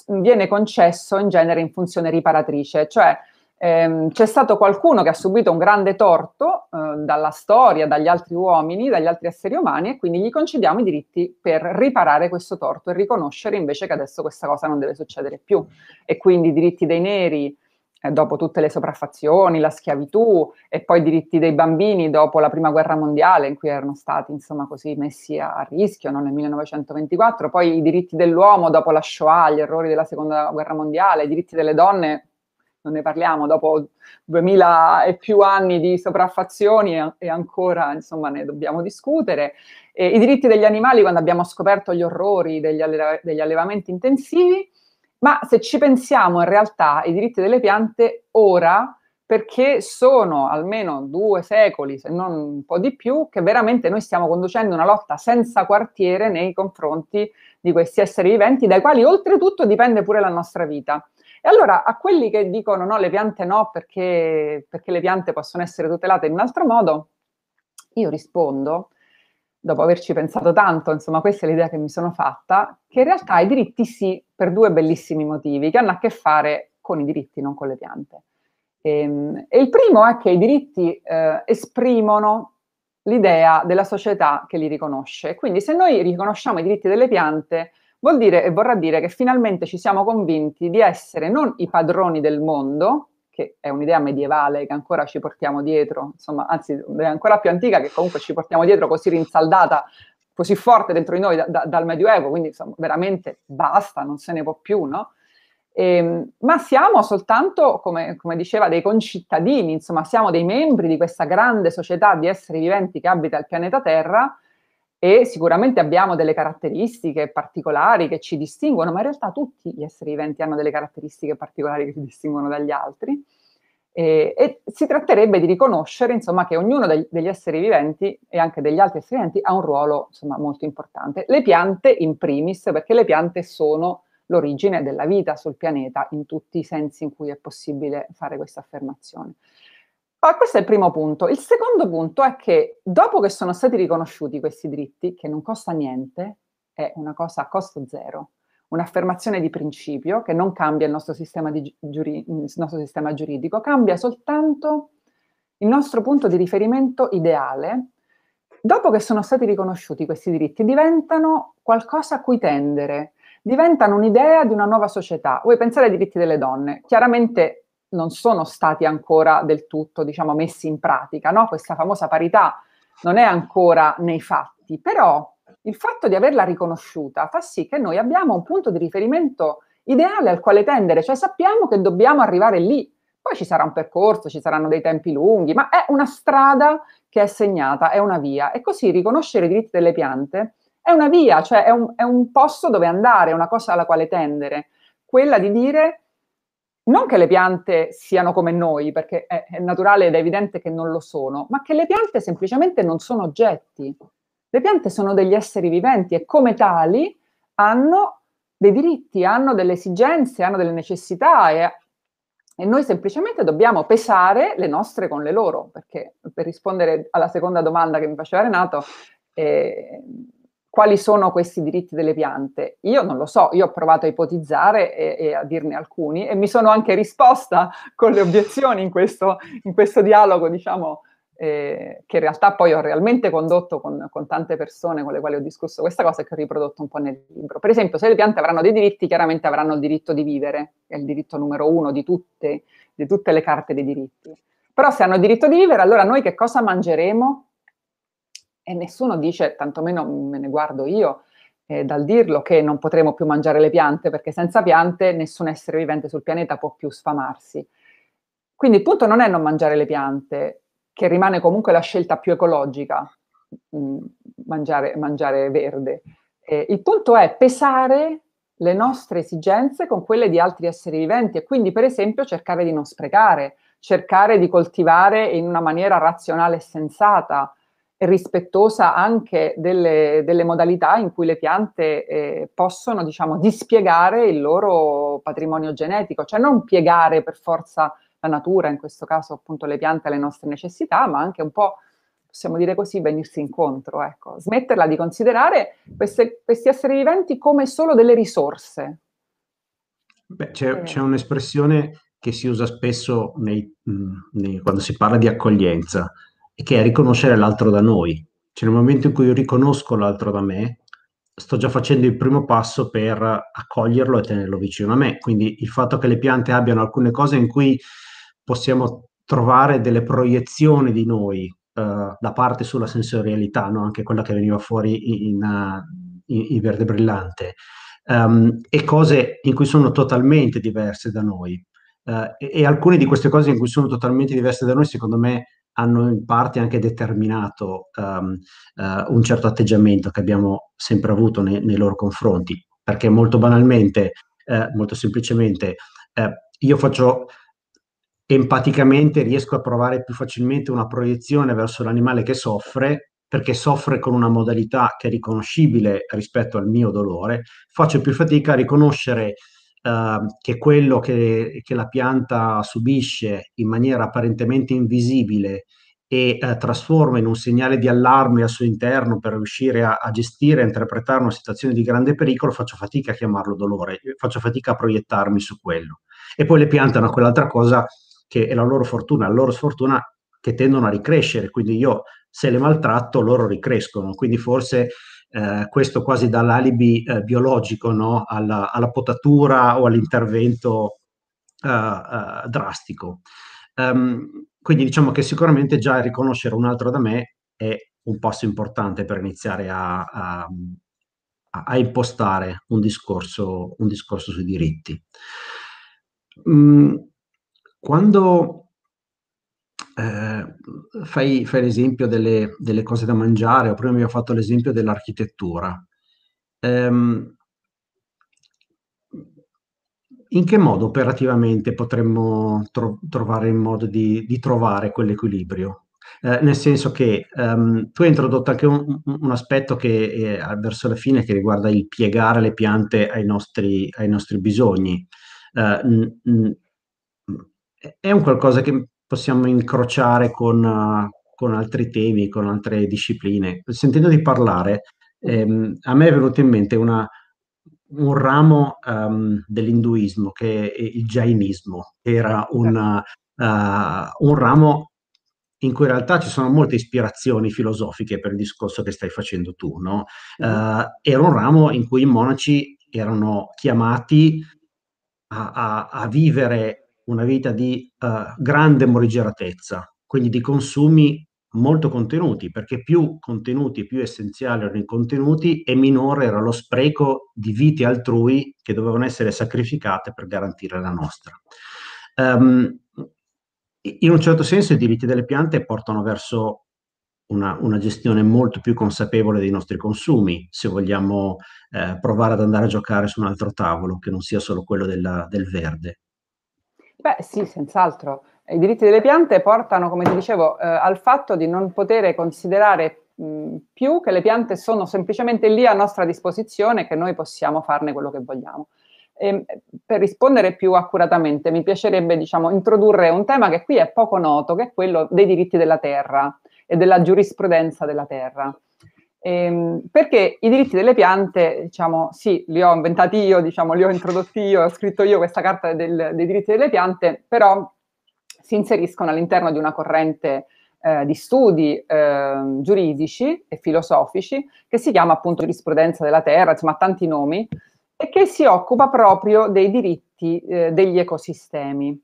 viene concesso in genere in funzione riparatrice, cioè ehm, c'è stato qualcuno che ha subito un grande torto eh, dalla storia, dagli altri uomini, dagli altri esseri umani e quindi gli concediamo i diritti per riparare questo torto e riconoscere invece che adesso questa cosa non deve succedere più. E quindi i diritti dei neri, eh, dopo tutte le sopraffazioni, la schiavitù e poi i diritti dei bambini dopo la prima guerra mondiale in cui erano stati insomma così messi a, rischio no? nel 1924, poi i diritti dell'uomo dopo la Shoah, gli errori della seconda guerra mondiale, i diritti delle donne non ne parliamo, dopo duemila e più anni di sopraffazioni e, e ancora insomma ne dobbiamo discutere. E I diritti degli animali quando abbiamo scoperto gli orrori degli, alle, degli allevamenti intensivi ma se ci pensiamo, in realtà i diritti delle piante ora, perché sono almeno due secoli, se non un po' di più, che veramente noi stiamo conducendo una lotta senza quartiere nei confronti di questi esseri viventi, dai quali oltretutto dipende pure la nostra vita. E allora a quelli che dicono no, le piante no, perché, perché le piante possono essere tutelate in un altro modo, io rispondo dopo averci pensato tanto, insomma questa è l'idea che mi sono fatta, che in realtà i diritti sì, per due bellissimi motivi, che hanno a che fare con i diritti, non con le piante. E, ehm, e il primo è che i diritti eh, esprimono l'idea della società che li riconosce. Quindi se noi riconosciamo i diritti delle piante, vuol dire e vorrà dire che finalmente ci siamo convinti di essere non i padroni del mondo, che è un'idea medievale che ancora ci portiamo dietro, insomma, anzi, è ancora più antica che comunque ci portiamo dietro così rinsaldata, così forte dentro di noi da, da, dal Medioevo, quindi insomma, veramente basta, non se ne può più, no? E, ehm, ma siamo soltanto, come, come, diceva, dei concittadini, insomma, siamo dei membri di questa grande società di esseri viventi che abita il pianeta Terra e sicuramente abbiamo delle caratteristiche particolari che ci distinguono, ma in realtà tutti gli esseri viventi hanno delle caratteristiche particolari che ci distinguono dagli altri. E, e si tratterebbe di riconoscere, insomma, che ognuno degli, degli esseri viventi e anche degli altri esseri viventi ha un ruolo, insomma, molto importante. Le piante in primis, perché le piante sono l'origine della vita sul pianeta in tutti i sensi in cui è possibile fare questa affermazione. Ah, questo è il primo punto. Il secondo punto è che dopo che sono stati riconosciuti questi diritti, che non costa niente, è una cosa a costo zero, un'affermazione di principio che non cambia il nostro sistema, di giuri, il nostro sistema giuridico, cambia soltanto il nostro punto di riferimento ideale. Dopo che sono stati riconosciuti questi diritti, diventano qualcosa a cui tendere, diventano un'idea di una nuova società. Vuoi pensare ai diritti delle donne, chiaramente non sono stati ancora del tutto, diciamo, messi in pratica, no? Questa famosa parità non è ancora nei fatti, però il fatto di averla riconosciuta fa sì che noi abbiamo un punto di riferimento ideale al quale tendere, cioè sappiamo che dobbiamo arrivare lì. Poi ci sarà un percorso, ci saranno dei tempi lunghi, ma è una strada che è segnata, è una via. E così riconoscere i diritti delle piante è una via, cioè è un, è un posto dove andare, è una cosa alla quale tendere. Quella di dire non che le piante siano come noi, perché è, è, naturale ed è evidente che non lo sono, ma che le piante semplicemente non sono oggetti. Le piante sono degli esseri viventi e come tali hanno dei diritti, hanno delle esigenze, hanno delle necessità e, e noi semplicemente dobbiamo pesare le nostre con le loro, perché per rispondere alla seconda domanda che mi faceva Renato, eh, quali sono questi diritti delle piante? Io non lo so, io ho provato a ipotizzare e, e a dirne alcuni e mi sono anche risposta (laughs) con le obiezioni in questo, in questo dialogo, diciamo, eh, che in realtà poi ho realmente condotto con, con, tante persone con le quali ho discusso questa cosa e che ho riprodotto un po' nel libro. Per esempio, se le piante avranno dei diritti, chiaramente avranno il diritto di vivere, è il diritto numero uno di tutte, di tutte le carte dei diritti. Però se hanno diritto di vivere, allora noi che cosa mangeremo? e nessuno dice, tantomeno me ne guardo io, eh, dal dirlo che non potremo più mangiare le piante perché senza piante nessun essere vivente sul pianeta può più sfamarsi. Quindi il punto non è non mangiare le piante, che rimane comunque la scelta più ecologica, mh, mm, mangiare, mangiare, verde. Eh, il punto è pesare le nostre esigenze con quelle di altri esseri viventi e quindi per esempio cercare di non sprecare, cercare di coltivare in una maniera razionale e sensata, rispettosa anche delle, delle, modalità in cui le piante eh, possono diciamo, dispiegare il loro patrimonio genetico, cioè non piegare per forza la natura, in questo caso appunto le piante alle nostre necessità, ma anche un po', possiamo dire così, venirsi incontro, ecco. smetterla di considerare queste, questi esseri viventi come solo delle risorse. Beh, c'è, eh. c'è un'espressione che si usa spesso nei, nei, quando si parla di accoglienza, che è riconoscere l'altro da noi. Cioè nel momento in cui io riconosco l'altro da me, sto già facendo il primo passo per accoglierlo e tenerlo vicino a me. Quindi il fatto che le piante abbiano alcune cose in cui possiamo trovare delle proiezioni di noi, eh, la parte sulla sensorialità, no? anche quella che veniva fuori in, in, eh, in verde brillante, um, e cose in cui sono totalmente diverse da noi. Uh, e, e, alcune di queste cose in cui sono totalmente diverse da noi, secondo me, hanno in parte anche determinato um, uh, un certo atteggiamento che abbiamo sempre avuto nei, nei loro confronti, perché molto banalmente, eh, molto semplicemente, eh, io faccio empaticamente, riesco a provare più facilmente una proiezione verso l'animale che soffre, perché soffre con una modalità che è riconoscibile rispetto al mio dolore, faccio più fatica a riconoscere Ehm, che quello che, che, la pianta subisce in maniera apparentemente invisibile e eh, trasforma in un segnale di allarme al suo interno per riuscire a, a gestire e interpretare una situazione di grande pericolo, faccio fatica a chiamarlo dolore, faccio fatica a proiettarmi su quello. E poi le piante hanno quell'altra cosa che è la loro fortuna, la loro sfortuna che tendono a ricrescere, quindi io se le maltratto loro ricrescono, quindi forse eh, questo quasi dall'alibi eh, biologico no? alla, alla, potatura o all'intervento eh, eh drastico. Um, quindi diciamo che sicuramente già riconoscere un altro da me è un passo importante per iniziare a, a, a impostare un discorso, un discorso, sui diritti. Um, quando eh, fai, fai, l'esempio delle, delle, cose da mangiare, o prima ho fatto l'esempio dell'architettura. Um, in che modo operativamente potremmo tro- trovare il modo di, di trovare quell'equilibrio? Eh, nel senso che um, tu hai introdotto anche un, un aspetto che è verso la fine che riguarda il piegare le piante ai nostri, ai nostri bisogni. Uh, n- n- è un qualcosa che possiamo incrociare con, eh, con altri temi, con altre discipline. Sentendo di parlare, ehm, a me è venuto in mente una, un ramo um, dell'induismo, che è il jainismo, che era una, uh, certo. eh, un ramo in cui in realtà ci sono molte ispirazioni filosofiche per il discorso che stai facendo tu. No? Uh, era un ramo in cui i monaci erano chiamati a, a, a vivere una vita di eh, grande morigeratezza, quindi di consumi molto contenuti, perché più contenuti, e più essenziali erano i contenuti e minore era lo spreco di vite altrui che dovevano essere sacrificate per garantire la nostra. Um, in un certo senso i diritti delle piante portano verso una, una, gestione molto più consapevole dei nostri consumi, se vogliamo eh, provare ad andare a giocare su un altro tavolo che non sia solo quello della, del verde. Beh, sì, senz'altro. I diritti delle piante portano, come ti dicevo, eh, al fatto di non poter considerare mh, più che le piante sono semplicemente lì a nostra disposizione, e che noi possiamo farne quello che vogliamo. E, ehm, per rispondere più accuratamente, mi piacerebbe diciamo, introdurre un tema che qui è poco noto, che è quello dei diritti della terra e della giurisprudenza della terra. Ehm, perché i diritti delle piante, diciamo, sì, li ho inventati io, diciamo, li ho introdotti io, ho scritto io questa carta del, dei diritti delle piante, però si inseriscono all'interno di una corrente eh, di studi eh, giuridici e filosofici che si chiama appunto giurisprudenza della terra, insomma, ha tanti nomi, e che si occupa proprio dei diritti eh, degli ecosistemi.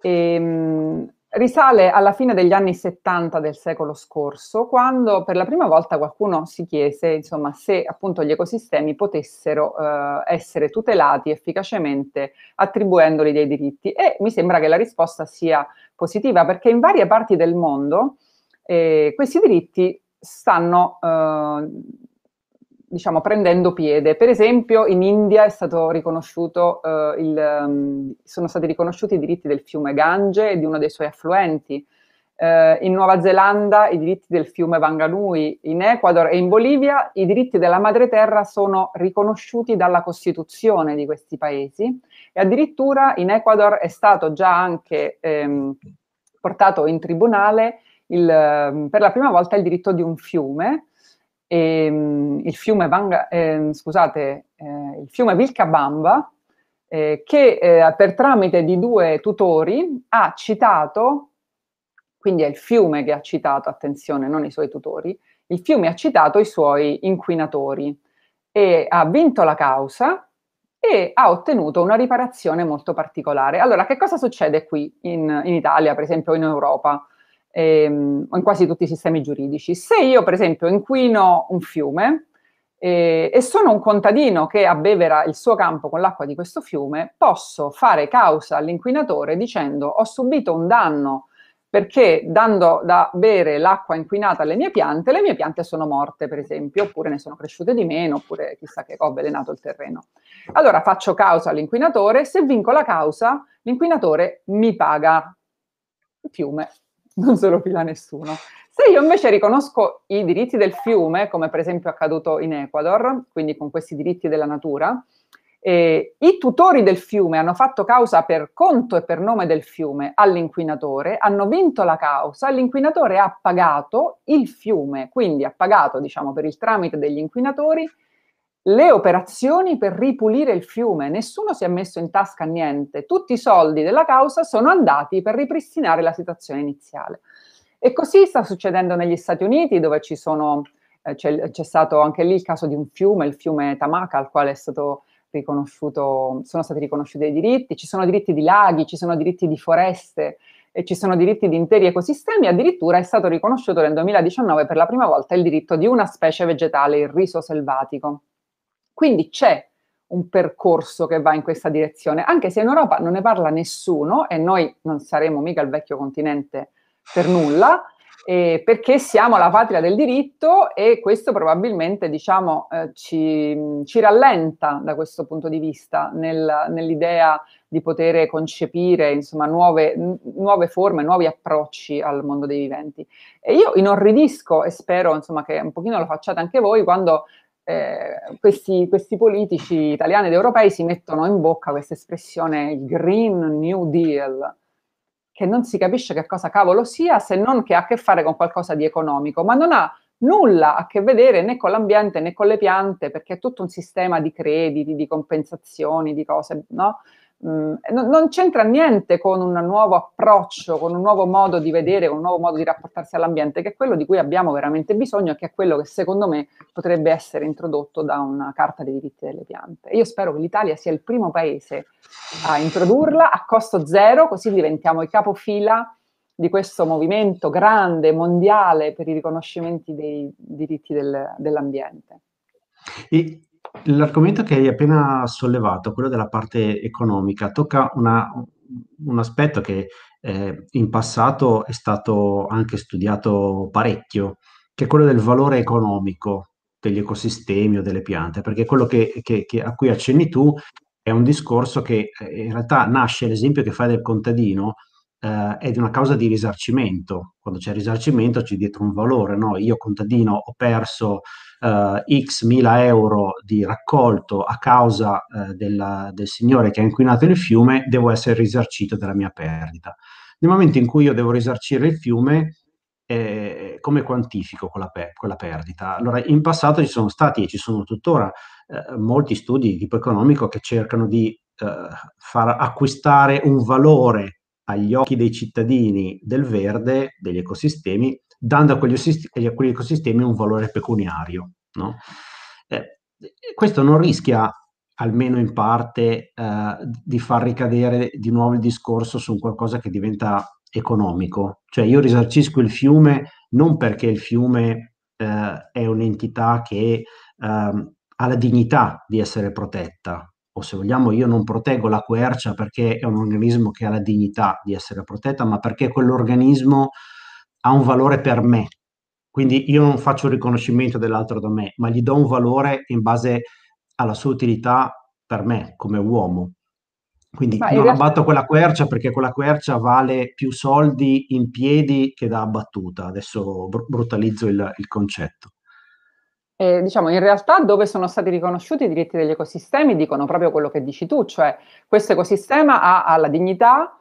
E, ehm, risale alla fine degli anni 70 del secolo scorso, quando per la prima volta qualcuno si chiese insomma, se appunto gli ecosistemi potessero eh, essere tutelati efficacemente attribuendoli dei diritti. E mi sembra che la risposta sia positiva, perché in varie parti del mondo eh, questi diritti stanno eh, diciamo, prendendo piede. Per esempio in India eh, il, um, sono stati riconosciuti i diritti del fiume Gange e di uno dei suoi affluenti. Eh, in Nuova Zelanda i diritti del fiume Vanganui, in Ecuador e in Bolivia i diritti della madre terra sono riconosciuti dalla Costituzione di questi paesi e addirittura in Ecuador è stato già anche ehm, portato in tribunale il, ehm, per la prima volta il diritto di un fiume e, um, il, fiume Vanga, eh, scusate, eh, il fiume Vilcabamba, eh, che eh, per tramite di due tutori ha citato, quindi è il fiume che ha citato, attenzione, non i suoi tutori, il fiume ha citato i suoi inquinatori e ha vinto la causa e ha ottenuto una riparazione molto particolare. Allora, che cosa succede qui in, in Italia, per esempio in Europa? ehm, in quasi tutti i sistemi giuridici. Se io, per esempio, inquino un fiume eh, e sono un contadino che abbevera il suo campo con l'acqua di questo fiume, posso fare causa all'inquinatore dicendo ho subito un danno perché dando da bere l'acqua inquinata alle mie piante, le mie piante sono morte, per esempio, oppure ne sono cresciute di meno, oppure chissà che ho avvelenato il terreno. Allora faccio causa all'inquinatore, se vinco la causa, l'inquinatore mi paga il fiume non se lo fila nessuno. Se io invece riconosco i diritti del fiume, come per esempio è accaduto in Ecuador, quindi con questi diritti della natura, eh, i tutori del fiume hanno fatto causa per conto e per nome del fiume all'inquinatore, hanno vinto la causa, l'inquinatore ha pagato il fiume, quindi ha pagato diciamo, per il tramite degli inquinatori le operazioni per ripulire il fiume, nessuno si è messo in tasca niente, tutti i soldi della causa sono andati per ripristinare la situazione iniziale. E così sta succedendo negli Stati Uniti dove sono, eh, c'è, c'è, stato anche lì il caso di un fiume, il fiume Tamaka, al quale sono stati riconosciuti i diritti, ci sono diritti di laghi, ci sono diritti di foreste, ci sono diritti di interi ecosistemi, addirittura è stato riconosciuto nel 2019 per la prima volta il diritto di una specie vegetale, il riso selvatico. Quindi c'è un percorso che va in questa direzione, anche se in Europa non ne parla nessuno e noi non saremo mica il vecchio continente per nulla, eh, perché siamo la patria del diritto e questo probabilmente diciamo, eh, ci, ci, rallenta da questo punto di vista nel, nell'idea di poter concepire insomma, nuove, n- nuove, forme, nuovi approcci al mondo dei viventi. E io inorridisco e spero insomma, che un pochino lo facciate anche voi quando eh, questi, questi, politici italiani ed europei si mettono in bocca questa espressione Green New Deal, che non si capisce che cosa cavolo sia se non che ha a che fare con qualcosa di economico, ma non ha nulla a che vedere né con l'ambiente né con le piante, perché è tutto un sistema di crediti, di compensazioni, di cose, no? Mm, non, non, c'entra niente con un nuovo approccio, con un nuovo modo di vedere, con un nuovo modo di rapportarsi all'ambiente, che è quello di cui abbiamo veramente bisogno e che è quello che secondo me potrebbe essere introdotto da una carta dei diritti delle piante. Io spero che l'Italia sia il primo paese a introdurla a costo zero, così diventiamo i capofila di questo movimento grande, mondiale per i riconoscimenti dei diritti del, dell'ambiente. E L'argomento che hai appena sollevato, quello della parte economica, tocca una, un aspetto che eh, in passato è stato anche studiato parecchio, che è quello del valore economico degli ecosistemi o delle piante, perché quello che, che, che a cui accenni tu è un discorso che eh, in realtà nasce, l'esempio che fai del contadino eh, è di una causa di risarcimento. Quando c'è risarcimento c'è dietro un valore, no? Io contadino ho perso eh, x mila euro di raccolto a causa eh, della, del signore che ha inquinato il fiume, devo essere risarcito della mia perdita. Nel momento in cui io devo risarcire il fiume, eh, come quantifico quella, pe- quella, perdita? Allora, in passato ci sono stati e ci sono tuttora eh, molti studi di tipo economico che cercano di eh, far acquistare un valore agli occhi dei cittadini del verde, degli ecosistemi, dando a quegli, ecosistemi, a quegli ecosistemi un valore pecuniario. No? Eh, questo non rischia, almeno in parte, eh, di far ricadere di nuovo il discorso su qualcosa che diventa economico. Cioè io risarcisco il fiume non perché il fiume eh, è un'entità che ehm, ha la dignità di essere protetta, o se vogliamo io non proteggo la quercia perché è un organismo che ha la dignità di essere protetta, ma perché quell'organismo ha un valore per me. Quindi io non faccio il riconoscimento dell'altro da me, ma gli do un valore in base alla sua utilità per me come uomo. Quindi ma non realtà... abbatto quella quercia perché quella quercia vale più soldi in piedi che da abbattuta. Adesso br- brutalizzo il, il concetto. Eh, diciamo, in realtà dove sono stati riconosciuti i diritti degli ecosistemi dicono proprio quello che dici tu, cioè questo ecosistema ha, ha la dignità,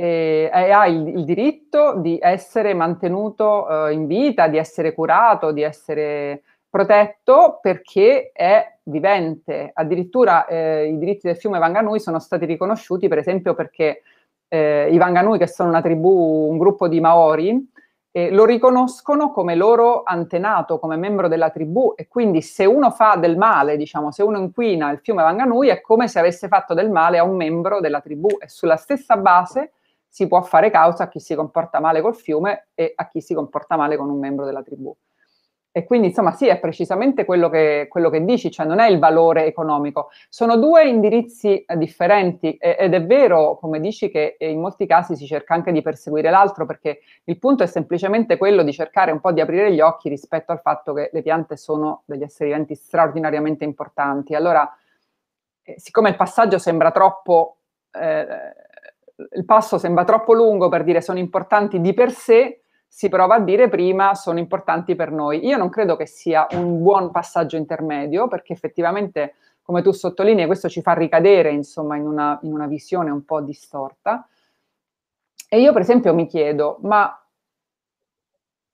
e, eh, e ha il, il, diritto di essere mantenuto eh, in vita, di essere curato, di essere protetto perché è vivente. Addirittura eh, i diritti del fiume Vanganui sono stati riconosciuti, per esempio, perché eh, i Vanganui, che sono una tribù, un gruppo di Maori, eh, lo riconoscono come loro antenato, come membro della tribù e quindi se uno fa del male, diciamo, se uno inquina il fiume Vanganui è come se avesse fatto del male a un membro della tribù e sulla stessa base si può fare causa a chi si comporta male col fiume e a chi si comporta male con un membro della tribù. E quindi, insomma, sì, è precisamente quello che, quello che dici, cioè non è il valore economico. Sono due indirizzi eh, differenti ed è vero, come dici, che eh, in molti casi si cerca anche di perseguire l'altro, perché il punto è semplicemente quello di cercare un po' di aprire gli occhi rispetto al fatto che le piante sono degli esseri viventi straordinariamente importanti. Allora, eh, siccome il passaggio sembra troppo... Eh, il passo sembra troppo lungo per dire sono importanti di per sé, si prova a dire prima sono importanti per noi. Io non credo che sia un buon passaggio intermedio perché effettivamente, come tu sottolinei, questo ci fa ricadere insomma, in, una, in una visione un po' distorta. E io per esempio mi chiedo, ma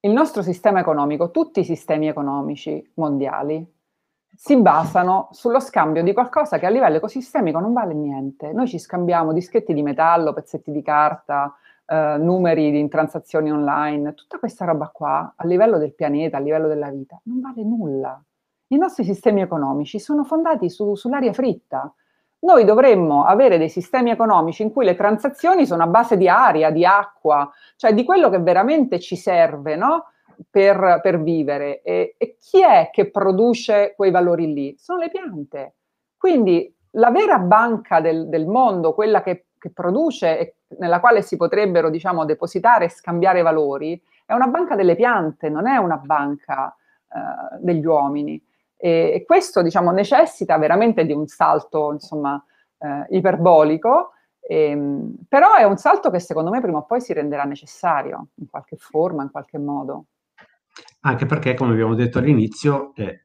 il nostro sistema economico, tutti i sistemi economici mondiali, si basano sullo scambio di qualcosa che a livello ecosistemico non vale niente. Noi ci scambiamo dischetti di metallo, pezzetti di carta, eh, numeri in transazioni online, tutta questa roba qua a livello del pianeta, a livello della vita, non vale nulla. I nostri sistemi economici sono fondati su, sull'aria fritta. Noi dovremmo avere dei sistemi economici in cui le transazioni sono a base di aria, di acqua, cioè di quello che veramente ci serve, no? per, per vivere. E, e chi è che produce quei valori lì? Sono le piante. Quindi la vera banca del, del mondo, quella che, che, produce e nella quale si potrebbero diciamo, depositare e scambiare valori, è una banca delle piante, non è una banca eh, degli uomini. E, e questo diciamo, necessita veramente di un salto insomma, eh, iperbolico, ehm, però è un salto che secondo me prima o poi si renderà necessario in qualche forma, in qualche modo anche perché, come abbiamo detto all'inizio, eh,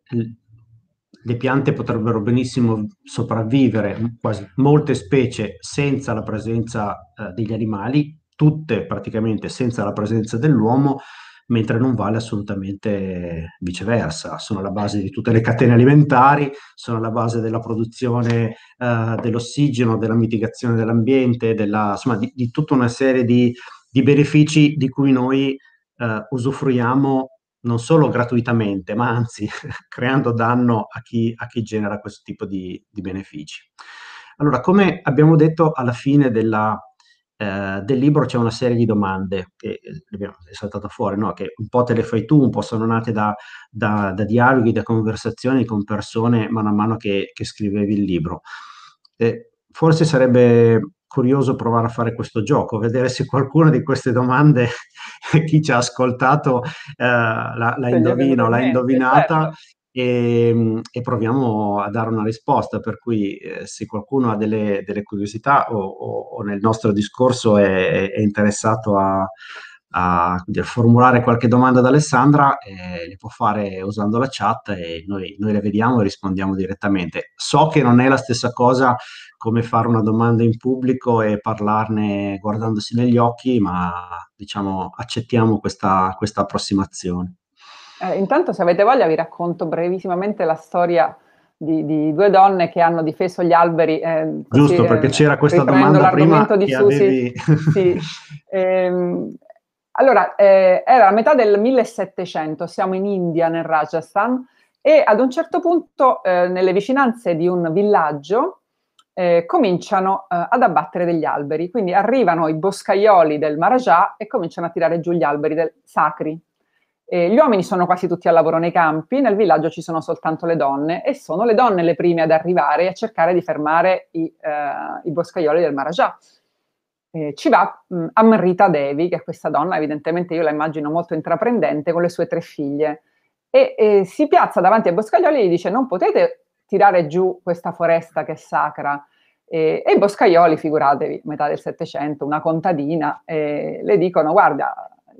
le piante potrebbero benissimo sopravvivere, quasi molte specie senza la presenza eh, degli animali, tutte praticamente senza la presenza dell'uomo, mentre non vale assolutamente eh, viceversa. Sono la base di tutte le catene alimentari, sono la base della produzione eh, dell'ossigeno, della mitigazione dell'ambiente, della, insomma di, di, tutta una serie di, di benefici di cui noi eh, usufruiamo non solo gratuitamente, ma anzi (laughs) creando danno a chi, a chi, genera questo tipo di, di, benefici. Allora, come abbiamo detto alla fine della, eh, del libro c'è una serie di domande che eh, è saltata fuori, no? che un po' te le fai tu, un po' sono nate da, da, da dialoghi, da conversazioni con persone mano a mano che, che scrivevi il libro. Eh, forse sarebbe curioso provare a fare questo gioco, vedere se qualcuna di queste domande, (laughs) chi ci ha ascoltato, eh, la, la o l'ha indovinata. E, certo. ehm, e, proviamo a dare una risposta. Per cui eh, se qualcuno ha delle, delle curiosità o, o, o, nel nostro discorso è, è interessato a, a, a formulare qualche domanda ad Alessandra, eh, le può fare usando la chat e noi, noi, le vediamo e rispondiamo direttamente. So che non è la stessa cosa come fare una domanda in pubblico e parlarne guardandosi negli occhi, ma diciamo accettiamo questa, questa approssimazione. Eh, intanto se avete voglia vi racconto brevissimamente la storia di, di, due donne che hanno difeso gli alberi. Eh, così, Giusto, perché c'era eh, questa domanda prima di Susi. Avevi... Sì, (laughs) ehm, allora, eh, era la metà del 1700, siamo in India, nel Rajasthan, e ad un certo punto, eh, nelle vicinanze di un villaggio, eh, cominciano eh, ad abbattere degli alberi. Quindi arrivano i boscaioli del Maharajà e cominciano a tirare giù gli alberi del, sacri. gli uomini sono quasi tutti al lavoro nei campi, nel villaggio ci sono soltanto le donne e sono le donne le prime ad arrivare e a cercare di fermare i, eh, i boscaioli del Maharajà eh, ci va mh, mm, Amrita Devi, che è questa donna, evidentemente io la immagino molto intraprendente, con le sue tre figlie, e, e si piazza davanti ai Boscaioli e gli dice non potete tirare giù questa foresta che è sacra. E, i Boscaioli, figuratevi, metà del Settecento, una contadina, eh, le dicono guarda,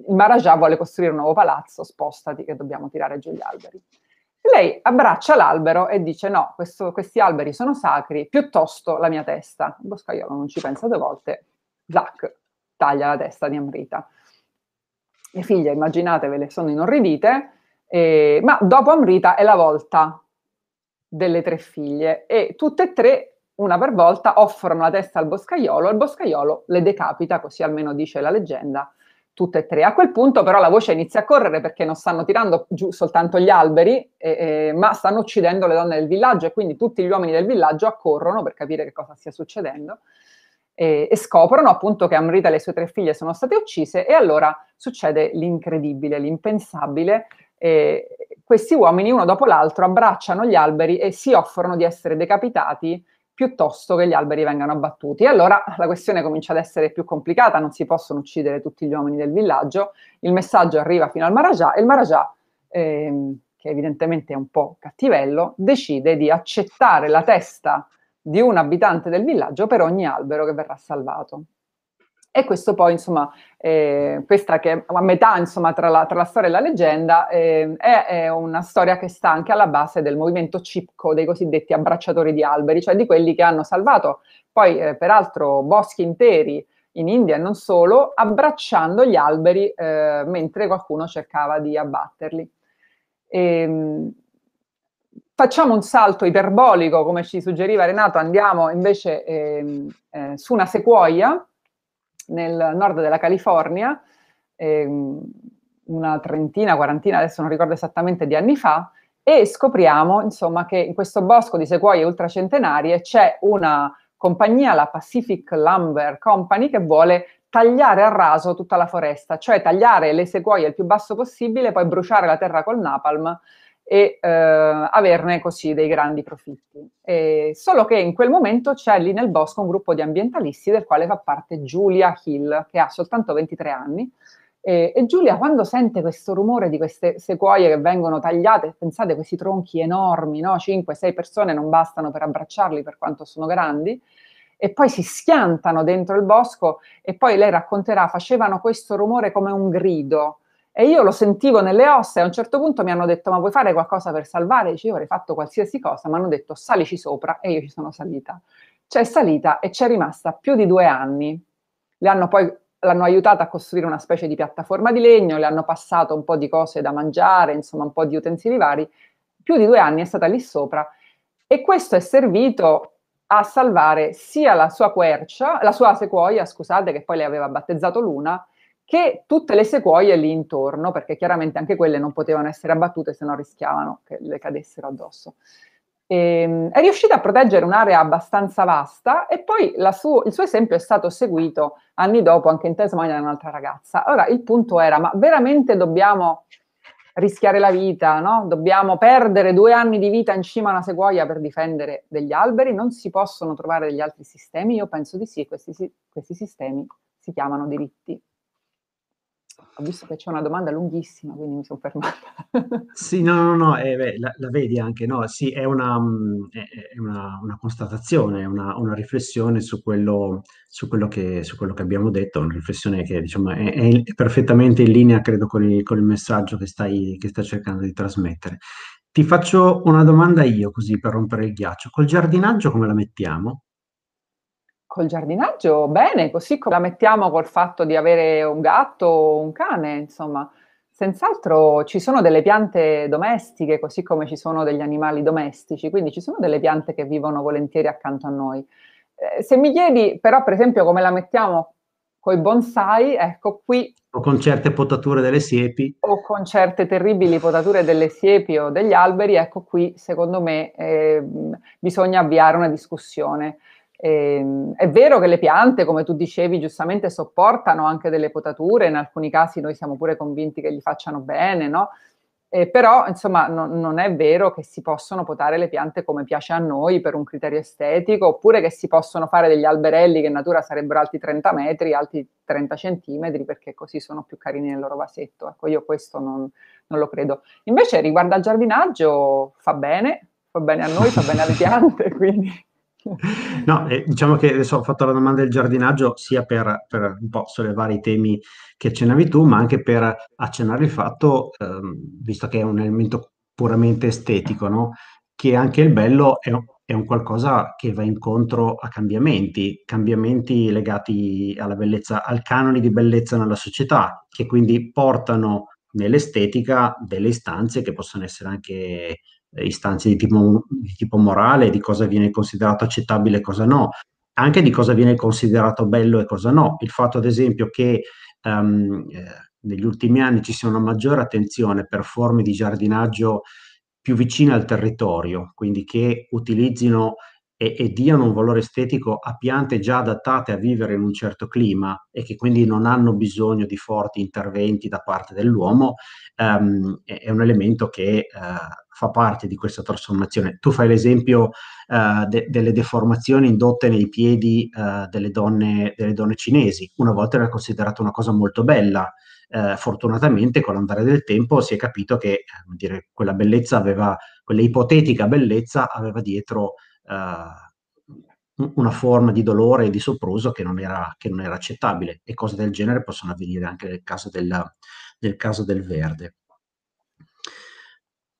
il Marajà vuole costruire un nuovo palazzo, spostati che dobbiamo tirare giù gli alberi. Lei abbraccia l'albero e dice no, questo, questi alberi sono sacri, piuttosto la mia testa. Il Boscaiolo non ci pensa due volte, Zac taglia la testa di Amrita. Le figlie, immaginatevele, sono inorridite, eh, ma dopo Amrita è la volta delle tre figlie e tutte e tre, una per volta, offrono la testa al boscaiolo e il boscaiolo le decapita, così almeno dice la leggenda, tutte e tre. A quel punto però la voce inizia a correre perché non stanno tirando giù soltanto gli alberi, eh, eh, ma stanno uccidendo le donne del villaggio e quindi tutti gli uomini del villaggio accorrono per capire che cosa stia succedendo e, e scoprono appunto che Amrita e le sue tre figlie sono state uccise e allora succede l'incredibile, l'impensabile. Eh, questi uomini uno dopo l'altro abbracciano gli alberi e si offrono di essere decapitati piuttosto che gli alberi vengano abbattuti. allora la questione comincia ad essere più complicata, non si possono uccidere tutti gli uomini del villaggio, il messaggio arriva fino al Marajà e il Marajà, ehm, che evidentemente è un po' cattivello, decide di accettare la testa di un abitante del villaggio per ogni albero che verrà salvato. E questo poi, insomma, eh, questa che a metà, insomma, tra la, tra la storia e la leggenda, eh, è, è, una storia che sta anche alla base del movimento cipco, dei cosiddetti abbracciatori di alberi, cioè di quelli che hanno salvato poi, eh, peraltro, boschi interi in India e non solo, abbracciando gli alberi eh, mentre qualcuno cercava di abbatterli. E, ehm, Facciamo un salto iperbolico, come ci suggeriva Renato, andiamo invece eh, eh, su una sequoia nel nord della California, ehm, una trentina, quarantina, adesso non ricordo esattamente, di anni fa, e scopriamo insomma, che in questo bosco di sequoie ultracentenarie c'è una compagnia, la Pacific Lumber Company, che vuole tagliare a raso tutta la foresta, cioè tagliare le sequoie il più basso possibile, poi bruciare la terra col napalm e eh, averne così dei grandi profitti. E solo che in quel momento c'è lì nel bosco un gruppo di ambientalisti del quale fa parte Giulia Hill, che ha soltanto 23 anni. E, e Giulia quando sente questo rumore di queste sequoie che vengono tagliate, pensate questi tronchi enormi, no? 5-6 persone non bastano per abbracciarli per quanto sono grandi, e poi si schiantano dentro il bosco e poi lei racconterà, facevano questo rumore come un grido, e io lo sentivo nelle ossa e a un certo punto mi hanno detto ma vuoi fare qualcosa per salvare? Dice, Io avrei fatto qualsiasi cosa, ma hanno detto salici sopra e io ci sono salita. C'è salita e c'è rimasta più di due anni. Le hanno poi l'hanno aiutata a costruire una specie di piattaforma di legno, le hanno passato un po' di cose da mangiare, insomma un po' di utensili vari. Più di due anni è stata lì sopra e questo è servito a salvare sia la sua quercia, la sua sequoia, scusate, che poi le aveva battezzato Luna, che tutte le sequoie lì intorno, perché chiaramente anche quelle non potevano essere abbattute se no rischiavano che le cadessero addosso. E, ehm, è riuscita a proteggere un'area abbastanza vasta e poi su- il suo esempio è stato seguito anni dopo anche in Tasmania da un'altra ragazza. Ora il punto era, ma veramente dobbiamo rischiare la vita, no? dobbiamo perdere due anni di vita in cima a una sequoia per difendere degli alberi, non si possono trovare degli altri sistemi? Io penso di sì, questi, questi sistemi si chiamano diritti. Ho visto che c'è una domanda lunghissima, quindi mi sono fermata. (laughs) sì, no, no, no, eh, beh, la, la, vedi anche, no, sì, è una, mm, è una, una constatazione, una, una riflessione su quello, su quello, che, su quello che abbiamo detto, una riflessione che diciamo, è, è perfettamente in linea, credo, con il, con il messaggio che stai, che stai cercando di trasmettere. Ti faccio una domanda io, così per rompere il ghiaccio. Col giardinaggio come la mettiamo? Col giardinaggio bene, così come la mettiamo col fatto di avere un gatto o un cane, insomma. Senz'altro ci sono delle piante domestiche, così come ci sono degli animali domestici, quindi ci sono delle piante che vivono volentieri accanto a noi. Eh, se mi chiedi però, per esempio, come la mettiamo con i bonsai, ecco qui... O con certe potature delle siepi. O con certe terribili potature delle siepi o degli alberi, ecco qui, secondo me, eh, bisogna avviare una discussione. Eh, è vero che le piante, come tu dicevi giustamente, sopportano anche delle potature, in alcuni casi noi siamo pure convinti che gli facciano bene, no? Eh, però, insomma, no, non è vero che si possono potare le piante come piace a noi per un criterio estetico, oppure che si possono fare degli alberelli che in natura sarebbero alti 30 metri, alti 30 centimetri, perché così sono più carini nel loro vasetto. Ecco, io questo non, non lo credo. Invece, riguardo al giardinaggio, fa bene, fa bene a noi, fa bene alle piante, (laughs) quindi... No, eh, diciamo che adesso ho fatto la domanda del giardinaggio sia per, per un po' sollevare i temi che accennavi tu, ma anche per accennare il fatto, ehm, visto che è un elemento puramente estetico, no? che anche il bello è, è un qualcosa che va incontro a cambiamenti, cambiamenti legati alla bellezza, al canone di bellezza nella società, che quindi portano nell'estetica delle istanze che possono essere anche eh, istanze di tipo, di tipo morale, di cosa viene considerato accettabile e cosa no, anche di cosa viene considerato bello e cosa no. Il fatto, ad esempio, che um, negli ultimi anni ci sia una maggiore attenzione per forme di giardinaggio più vicine al territorio, quindi che utilizzino e, e, diano un valore estetico a piante già adattate a vivere in un certo clima e che quindi non hanno bisogno di forti interventi da parte dell'uomo, ehm, è, è, un elemento che eh, fa parte di questa trasformazione. Tu fai l'esempio eh, de, delle deformazioni indotte nei piedi eh, delle, donne, delle donne cinesi. Una volta era considerata una cosa molto bella, eh, fortunatamente con l'andare del tempo si è capito che eh, dire, quella bellezza aveva, quella ipotetica bellezza aveva dietro uh, una forma di dolore e di sopruso che non, era, che non, era, accettabile e cose del genere possono avvenire anche nel caso, della, nel caso del verde.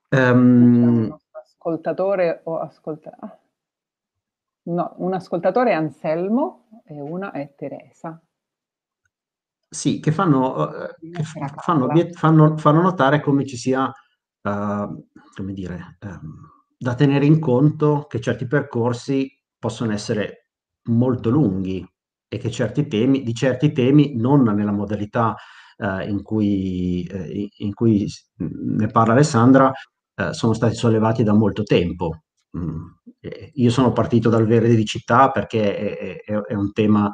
Um, ascoltatore o ascolta... No, un ascoltatore è Anselmo e una è Teresa. Sì, che fanno, eh, che fanno, fanno, fanno notare come ci sia, uh, come dire, um, da tenere in conto che certi percorsi possono essere molto lunghi e che certi temi, di certi temi non nella modalità eh, in, cui, eh, in, cui, ne parla Alessandra, eh, sono stati sollevati da molto tempo. Mm. Io sono partito dal verde di città perché è, è, è un tema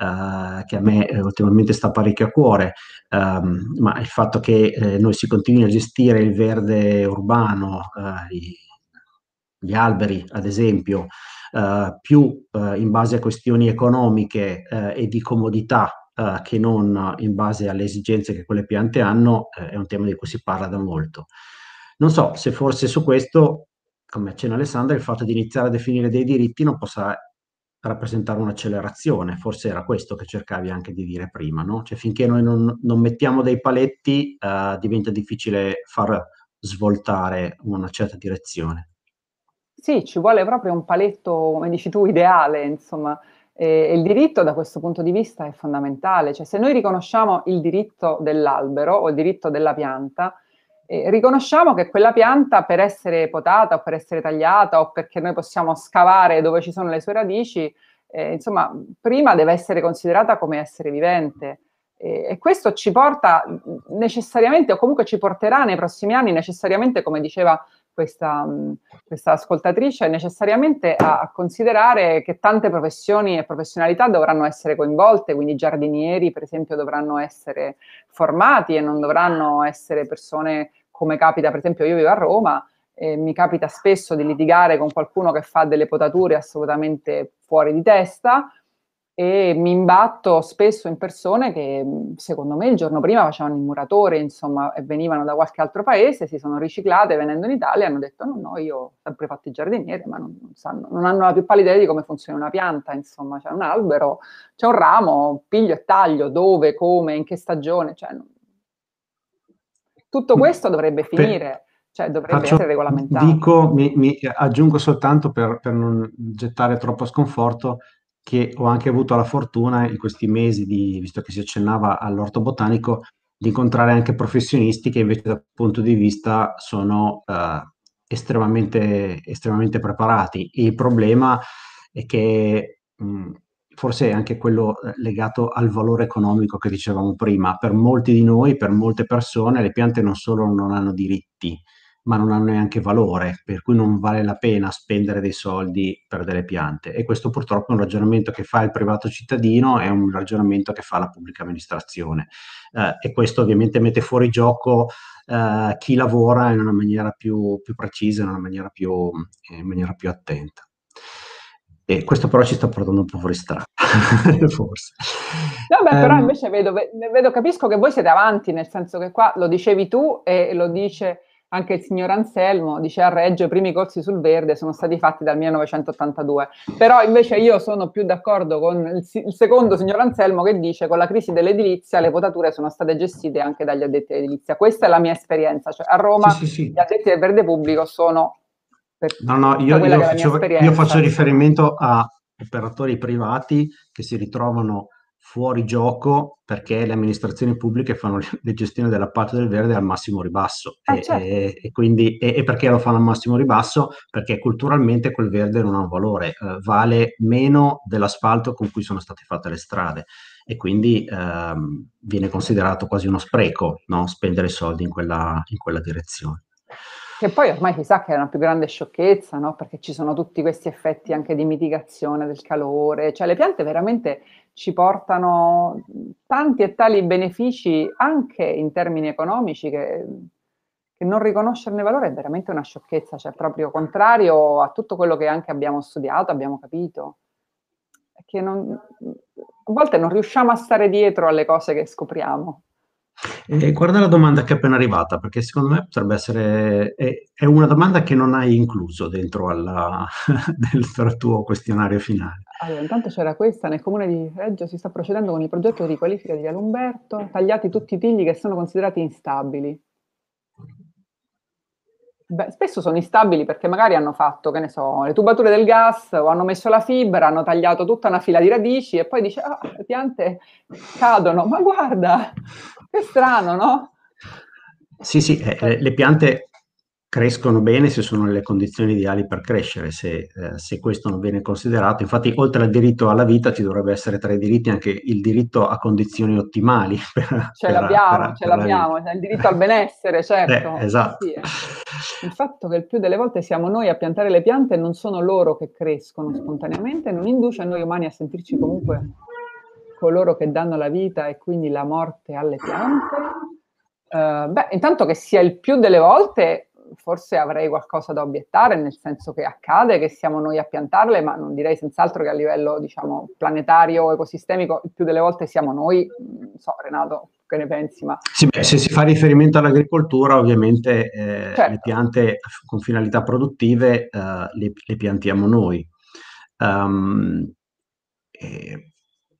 Uh, che a me eh, ultimamente sta parecchio a cuore, um, ma il fatto che eh, noi si continui a gestire il verde urbano, uh, i, gli alberi, ad esempio, eh, più eh, in base a questioni economiche eh, e di comodità eh, che non in base alle esigenze che quelle piante hanno, eh, è un tema di cui si parla da molto. Non so se forse su questo, come accenna Alessandra, il fatto di iniziare a definire dei diritti non possa rappresentare un'accelerazione, forse era questo che cercavi anche di dire prima, no? Cioè finché noi non, non mettiamo dei paletti eh, diventa difficile far svoltare una certa direzione. Sì, ci vuole proprio un paletto, come dici tu, ideale, insomma. E il diritto da questo punto di vista è fondamentale, cioè se noi riconosciamo il diritto dell'albero o il diritto della pianta, eh, riconosciamo che quella pianta per essere potata o per essere tagliata o perché noi possiamo scavare dove ci sono le sue radici, eh, insomma, prima deve essere considerata come essere vivente. Eh, e questo ci porta mm, necessariamente, o comunque ci porterà nei prossimi anni necessariamente, come diceva questa, mm, questa ascoltatrice necessariamente a, a, considerare che tante professioni e professionalità dovranno essere coinvolte, quindi i giardinieri per esempio dovranno essere formati e non dovranno essere persone come capita, per esempio io vivo a Roma, e mi capita spesso di litigare con qualcuno che fa delle potature assolutamente fuori di testa, e mi imbatto spesso in persone che mm, secondo me il giorno prima facevano il muratore, insomma, e venivano da qualche altro paese, si sono riciclate venendo in Italia e hanno detto no, no, io ho sempre fatto il giardiniere, ma non, non, sanno, non hanno la più pallida idea di come funziona una pianta, insomma, c'è un albero, c'è un ramo, piglio e taglio, dove, come, in che stagione, cioè, non... tutto mm. questo dovrebbe finire. Cioè, dovrebbe Faccio, essere regolamentato. Dico, mi, mi aggiungo soltanto per, per non gettare troppo sconforto, che ho anche avuto la fortuna in questi mesi, di, visto che si accennava all'orto botanico, di incontrare anche professionisti che invece dal punto di vista sono eh, estremamente, estremamente preparati. il problema è che mh, mm, forse è anche quello eh, legato al valore economico che dicevamo prima, per molti di noi, per molte persone, le piante non solo non hanno diritti, ma non hanno neanche valore, per cui non vale la pena spendere dei soldi per delle piante. E questo purtroppo è un ragionamento che fa il privato cittadino, è un ragionamento che fa la pubblica amministrazione. Eh, e questo ovviamente mette fuori gioco eh, chi lavora in una maniera più, più precisa, in una maniera più, in maniera più attenta. E questo però ci sta portando un po' fuori strada, (laughs) forse. no, beh, però ehm invece vedo, vedo, capisco che voi siete avanti, nel senso che qua lo dicevi tu e lo dice anche il signor Anselmo dice a Reggio i primi corsi sul verde sono stati fatti dal 1982. Però invece io sono più d'accordo con il, il secondo signor Anselmo che dice con la crisi dell'edilizia le potature sono state gestite anche dagli addetti all'edilizia. Questa è la mia esperienza, cioè a Roma sì, sì, sì. gli addetti del verde pubblico sono... Per no, no, io, io, faccio, io faccio riferimento a operatori privati che si ritrovano fuori gioco perché le amministrazioni pubbliche fanno (laughs) le gestioni della parte del verde al massimo ribasso ah, e, certo. e, e, quindi, e, perché lo fanno al massimo ribasso? Perché culturalmente quel verde non ha un valore, eh, vale meno dell'asfalto con cui sono state fatte le strade e quindi ehm, viene considerato quasi uno spreco no? spendere soldi in quella, in quella direzione. Che poi ormai chissà che è una più grande sciocchezza, no? Perché ci sono tutti questi effetti anche di mitigazione del calore, cioè le piante veramente ci portano tanti e tali benefici anche in termini economici che, che, non riconoscerne valore è veramente una sciocchezza, cioè proprio contrario a tutto quello che anche abbiamo studiato, abbiamo capito. Che non, a volte non riusciamo a stare dietro alle cose che scopriamo. Eh, guarda la domanda che è appena arrivata, perché secondo me potrebbe essere. È, è una domanda che non hai incluso dentro, (laughs) dentro al tuo questionario finale. Allora, intanto c'era questa, nel comune di Reggio si sta procedendo con il progetto di qualifica di Via Lumberto, tagliati tutti i tigli che sono considerati instabili. Beh, spesso sono instabili perché magari hanno fatto, che ne so, le tubature del gas o hanno messo la fibra, hanno tagliato tutta una fila di radici e poi dice, ah, le piante cadono, ma guarda, che strano, no? Sì, sì, eh, le piante crescono bene se sono nelle condizioni ideali per crescere, se, eh, se, questo non viene considerato. Infatti, oltre al diritto alla vita, ci dovrebbe essere tra i diritti anche il diritto a condizioni ottimali. (laughs) Per, ce per, l'abbiamo, per, ce l'abbiamo, la il diritto al benessere, certo. Eh, esatto. Sì, eh. Il fatto che il più delle volte siamo noi a piantare le piante e non sono loro che crescono spontaneamente, non induce a noi umani a sentirci comunque coloro che danno la vita e quindi la morte alle piante. Eh, beh, intanto che sia il più delle volte forse avrei qualcosa da obiettare, nel senso che accade che siamo noi a piantarle, ma non direi senz'altro che a livello diciamo, planetario, ecosistemico, più delle volte siamo noi. Non so, Renato, che ne pensi? Ma... Sì, beh, se si fa riferimento all'agricoltura, ovviamente eh, certo. le piante con finalità produttive eh, le, le, piantiamo noi. Um, eh,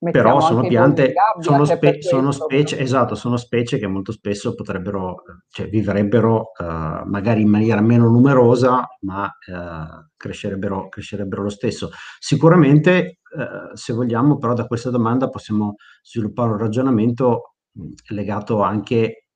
Mettiamo però sono piante, gabbia, sono, cioè, spe, sono, specie, esatto, sono specie che molto spesso potrebbero, cioè vivrebbero uh, magari in maniera meno numerosa, ma uh, crescerebbero, crescerebbero, lo stesso. Sicuramente, uh, se vogliamo, però da questa domanda possiamo sviluppare un ragionamento mm, legato anche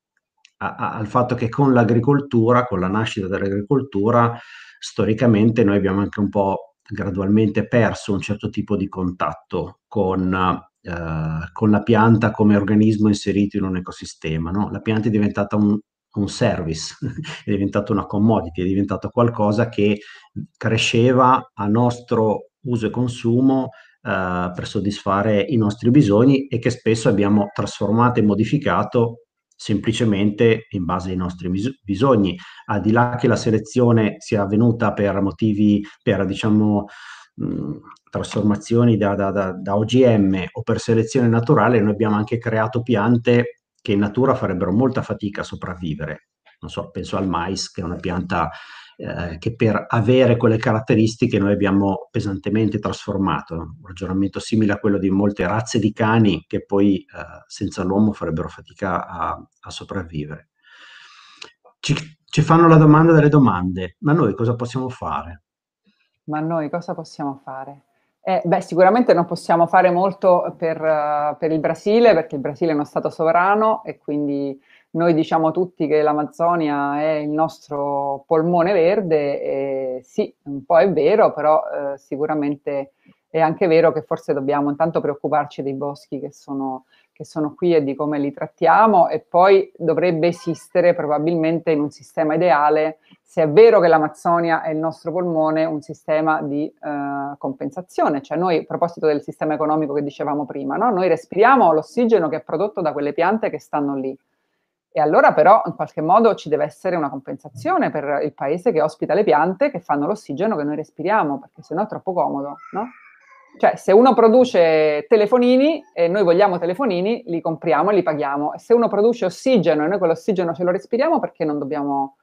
a, a, al fatto che con l'agricoltura, con la nascita dell'agricoltura, storicamente noi abbiamo anche un po' gradualmente perso un certo tipo di contatto con, eh, con la pianta come organismo inserito in un ecosistema. No? La pianta è diventata un, un service, (laughs) è diventata una commodity, è diventata qualcosa che cresceva a nostro uso e consumo eh, per soddisfare i nostri bisogni e che spesso abbiamo trasformato e modificato semplicemente in base ai nostri bisogni. Al di là che la selezione sia avvenuta per motivi, per diciamo, mh, mm, trasformazioni da, da, da, da OGM o per selezione naturale, noi abbiamo anche creato piante che in natura farebbero molta fatica a sopravvivere. Non so, penso al mais, che è una pianta eh, che per avere quelle caratteristiche noi abbiamo pesantemente trasformato, un ragionamento simile a quello di molte razze di cani che poi eh, senza l'uomo farebbero fatica a, a sopravvivere. Ci, ci fanno la domanda delle domande, ma noi cosa possiamo fare? Ma noi cosa possiamo fare? Eh, beh, sicuramente non possiamo fare molto per, eh, per, il Brasile, perché il Brasile è uno Stato sovrano e quindi noi diciamo tutti che l'Amazzonia è il nostro polmone verde, e sì, un po' è vero, però eh, sicuramente è anche vero che forse dobbiamo intanto preoccuparci dei boschi che sono, che sono qui e di come li trattiamo e poi dovrebbe esistere probabilmente in un sistema ideale, se è vero che l'Amazzonia è il nostro polmone, un sistema di eh, compensazione. Cioè noi, a proposito del sistema economico che dicevamo prima, no? noi respiriamo l'ossigeno che è prodotto da quelle piante che stanno lì. E allora però in qualche modo ci deve essere una compensazione per il paese che ospita le piante che fanno l'ossigeno che noi respiriamo, perché sennò è troppo comodo, no? Cioè, se uno produce telefonini e noi vogliamo telefonini, li compriamo e li paghiamo. E se uno produce ossigeno e noi quell'ossigeno ce lo respiriamo, perché non dobbiamo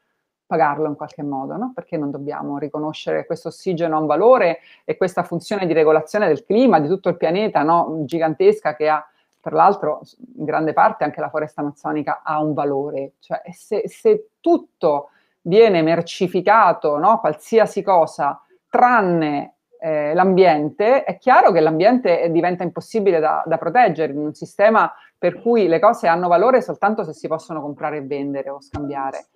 pagarlo in qualche modo? No? Perché non dobbiamo riconoscere che questo ossigeno ha un valore e questa funzione di regolazione del clima, di tutto il pianeta, no? gigantesca che ha tra l'altro in grande parte anche la foresta amazzonica ha un valore, cioè se, se tutto viene mercificato, no? qualsiasi cosa, tranne eh, l'ambiente, è chiaro che l'ambiente diventa impossibile da, da proteggere in un sistema per cui le cose hanno valore soltanto se si possono comprare e vendere o scambiare.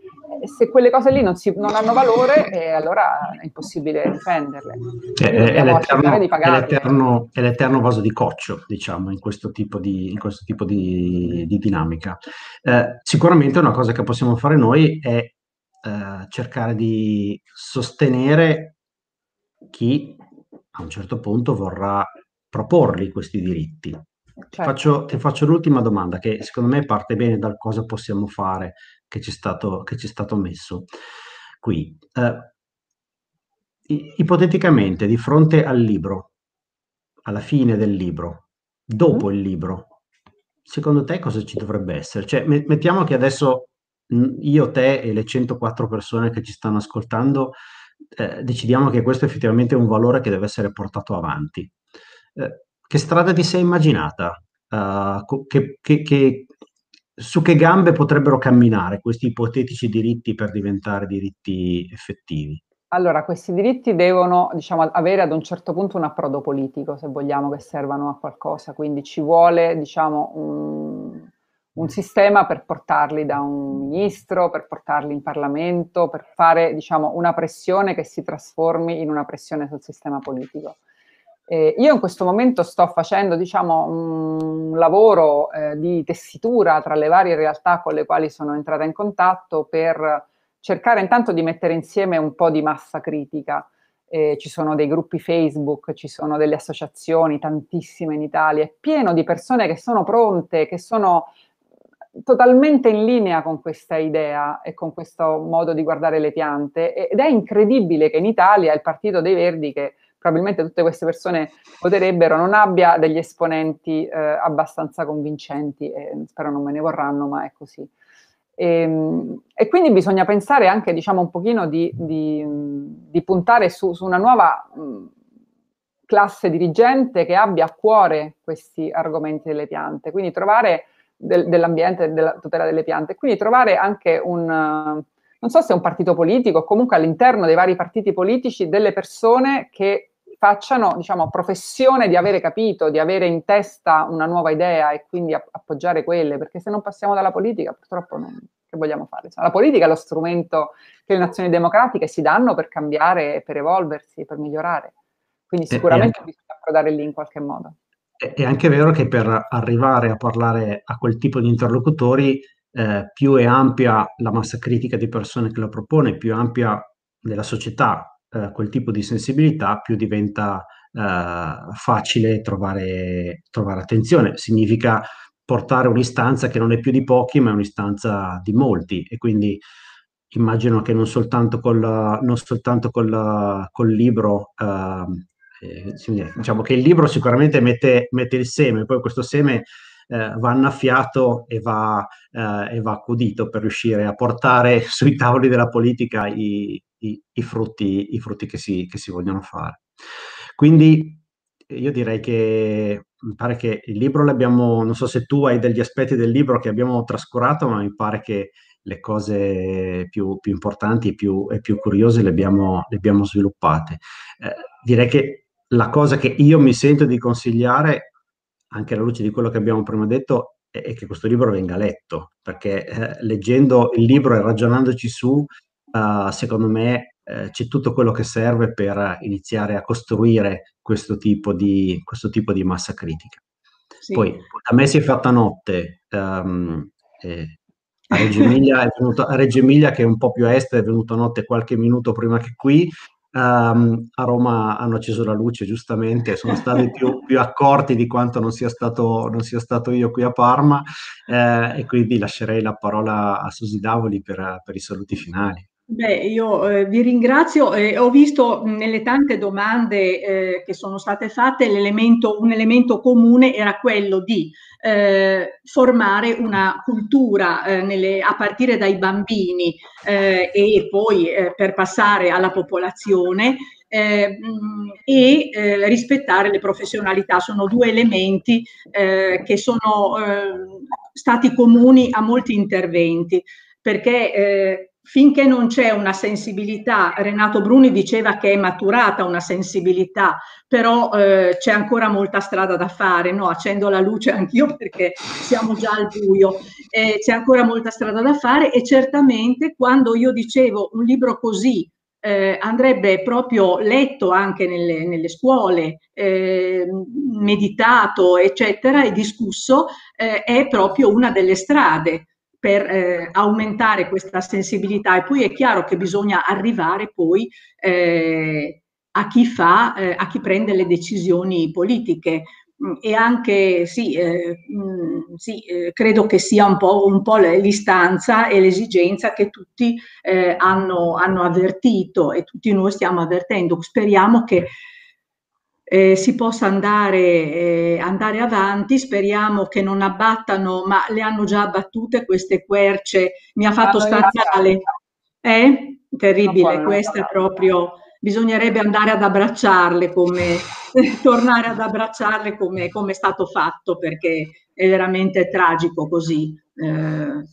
E se quelle cose lì non, si, non hanno valore, eh, allora è impossibile difenderle. È, è, l'eterno, di è, l'eterno, è, l'eterno, vaso di coccio, diciamo, in questo tipo di, in questo tipo di, di dinamica. Eh, sicuramente una cosa che possiamo fare noi è eh, cercare di sostenere chi a un certo punto vorrà proporli questi diritti, ti Certo. faccio, ti faccio l'ultima domanda che secondo me parte bene dal cosa possiamo fare che ci è stato, che ci è stato messo qui. Eh, i- ipoteticamente, di fronte al libro, alla fine del libro, dopo Mhm. il libro, secondo te cosa ci dovrebbe essere? Cioè, me- mettiamo che adesso io, te e le 104 persone che ci stanno ascoltando eh, decidiamo che questo è effettivamente un valore che deve essere portato avanti. Eh, che strada ti sei immaginata? Uh, che, che, che, su che gambe potrebbero camminare questi ipotetici diritti per diventare diritti effettivi? Allora, questi diritti devono diciamo, avere ad un certo punto un approdo politico, se vogliamo che servano a qualcosa, quindi ci vuole diciamo, un, un sistema per portarli da un ministro, per portarli in Parlamento, per fare diciamo, una pressione che si trasformi in una pressione sul sistema politico. Eh, io in questo momento sto facendo diciamo, un lavoro eh, di tessitura tra le varie realtà con le quali sono entrata in contatto per cercare intanto di mettere insieme un po' di massa critica. Eh, ci sono dei gruppi Facebook, ci sono delle associazioni, tantissime in Italia, è pieno di persone che sono pronte, che sono totalmente in linea con questa idea e con questo modo di guardare le piante ed è incredibile che in Italia il Partito dei Verdi che probabilmente tutte queste persone voterebbero, non abbia degli esponenti eh, abbastanza convincenti, e spero non me ne vorranno, ma è così. E, ehm, e quindi bisogna pensare anche, diciamo, un pochino di, di, di puntare su, su, una nuova classe dirigente che abbia a cuore questi argomenti delle piante, quindi trovare del, dell'ambiente, della tutela delle piante, quindi trovare anche un non so se un partito politico, comunque all'interno dei vari partiti politici, delle persone che facciano diciamo, professione di avere capito, di avere in testa una nuova idea e quindi appoggiare quelle, perché se non passiamo dalla politica purtroppo non, che vogliamo fare? Insomma, la politica è lo strumento che le nazioni democratiche si danno per cambiare, per evolversi, per migliorare. Quindi sicuramente anche, bisogna approdare lì in qualche modo. È, è anche vero che per arrivare a parlare a quel tipo di interlocutori, eh, più è ampia la massa critica di persone che lo propone, più è ampia della società eh, quel tipo di sensibilità, più diventa eh, facile trovare, trovare attenzione. Significa portare un'istanza che non è più di pochi, ma è un'istanza di molti. E quindi immagino che non soltanto col, non soltanto col, col libro, ehm, eh, diciamo che il libro sicuramente mette, mette il seme, poi questo seme eh, va annaffiato e va, eh, e va, accudito per riuscire a portare (laughs) sui tavoli della politica i, i, i frutti, i frutti che, si, che si vogliono fare. Quindi io direi che mi pare che il libro l'abbiamo, non so se tu hai degli aspetti del libro che abbiamo trascurato, ma mi pare che le cose più, più importanti e più, e più, curiose le abbiamo, le abbiamo sviluppate. Eh, direi che la cosa che io mi sento di consigliare anche alla luce di quello che abbiamo prima detto, è, che questo libro venga letto, perché eh, leggendo il libro e ragionandoci su, eh, secondo me eh, c'è tutto quello che serve per iniziare a costruire questo tipo di, questo tipo di massa critica. Sì. Poi a me si è fatta notte, um, a Reggio, Emilia, venuto, a Reggio Emilia, che è un po' più a est, è venuto notte qualche minuto prima che qui, Um, a Roma hanno acceso la luce, giustamente, sono stati più, (laughs) più accorti di quanto non sia stato, non sia stato io qui a Parma eh, e quindi lascerei la parola a Susi Davoli per, per i saluti finali. Beh, io eh, vi ringrazio. Eh, ho visto nelle tante domande eh, che sono state fatte, un elemento comune era quello di eh, formare una cultura eh, nelle, a partire dai bambini eh, e poi per passare alla popolazione eh, e eh, rispettare le professionalità. Sono due elementi eh, che sono stati comuni a molti interventi, perché finché non c'è una sensibilità, Renato Bruni diceva che è maturata una sensibilità, però eh, c'è ancora molta strada da fare, no? accendo la luce anch'io perché siamo già al buio, eh, c'è ancora molta strada da fare e certamente quando io dicevo un libro così eh, andrebbe proprio letto anche nelle, nelle scuole, eh, meditato, eccetera, e discusso, eh, è proprio una delle strade per eh, aumentare questa sensibilità e poi è chiaro che bisogna arrivare poi eh, a chi fa, eh, a chi prende le decisioni politiche mm, e anche sì, eh, mm, sì eh, credo che sia un po', un po', l'istanza e l'esigenza che tutti eh, hanno, hanno, avvertito e tutti noi stiamo avvertendo. Speriamo che eh, si possa andare, eh, andare, avanti, speriamo che non abbattano, ma le hanno già abbattute queste querce, mi ha fatto stazzare. Eh? Terribile, questa è proprio, bisognerebbe andare ad abbracciarle come, (laughs) tornare ad abbracciarle come, come è stato fatto, perché è veramente tragico così. Eh,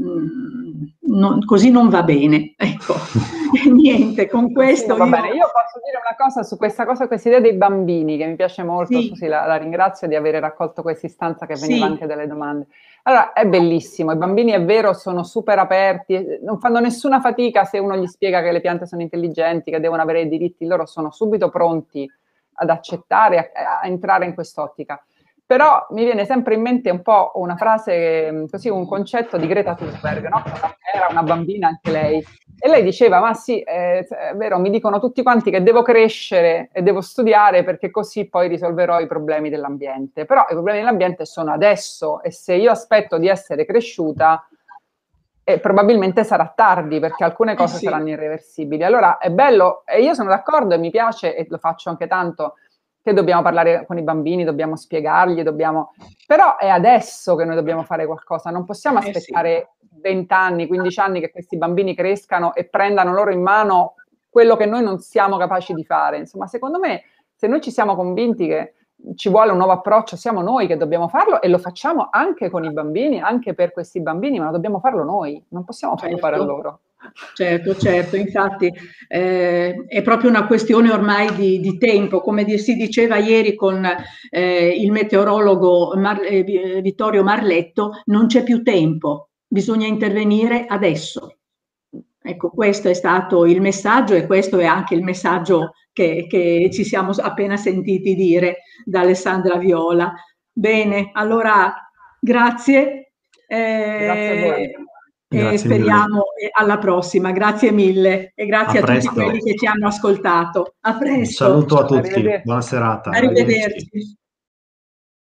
Mm, non, così non va bene. Ecco, (laughs) niente, con questo... Sì, io... Bene. io posso dire una cosa su questa cosa, questa idea dei bambini, che mi piace molto, sì. Susi, la, la, ringrazio di aver raccolto questa istanza che veniva sì. anche dalle domande. Allora, è bellissimo, i bambini è vero, sono super aperti, eh, non fanno nessuna fatica se uno gli spiega che le piante sono intelligenti, che devono avere i diritti, loro sono subito pronti ad accettare, a, a entrare in quest'ottica però mi viene sempre in mente un po' una frase, mm, così un concetto di Greta Thunberg, no? era una bambina anche lei, e lei diceva, ma sì, eh, è vero, mi dicono tutti quanti che devo crescere e devo studiare perché così poi risolverò i problemi dell'ambiente, però i problemi dell'ambiente sono adesso e se io aspetto di essere cresciuta... Eh, probabilmente sarà tardi perché alcune eh cose eh sì. saranno irreversibili. Allora è bello, e io sono d'accordo e mi piace e lo faccio anche tanto, che dobbiamo parlare con i bambini, dobbiamo spiegargli, dobbiamo... però è adesso che noi dobbiamo fare qualcosa, non possiamo aspettare eh sì. 20 anni, 15 anni che questi bambini crescano e prendano loro in mano quello che noi non siamo capaci di fare. Insomma, secondo me, se noi ci siamo convinti che ci vuole un nuovo approccio, siamo noi che dobbiamo farlo e lo facciamo anche con i bambini, anche per questi bambini, ma dobbiamo farlo noi, non possiamo certo. farlo fare a loro. Certo, certo, infatti eh, è proprio una questione ormai di, di tempo, come di, si diceva ieri con eh, il meteorologo Mar, eh, eh, Vittorio Marletto, non c'è più tempo, bisogna intervenire adesso. Ecco, questo è stato il messaggio e questo è anche il messaggio che, che ci siamo appena sentiti dire da Alessandra Viola. Bene, allora grazie. Eh, grazie a voi e speriamo mille. alla prossima. Grazie mille e grazie a, a tutti quelli che ci hanno ascoltato. A presto. Un saluto a tutti, buona serata. Arrivederci. Arrivederci.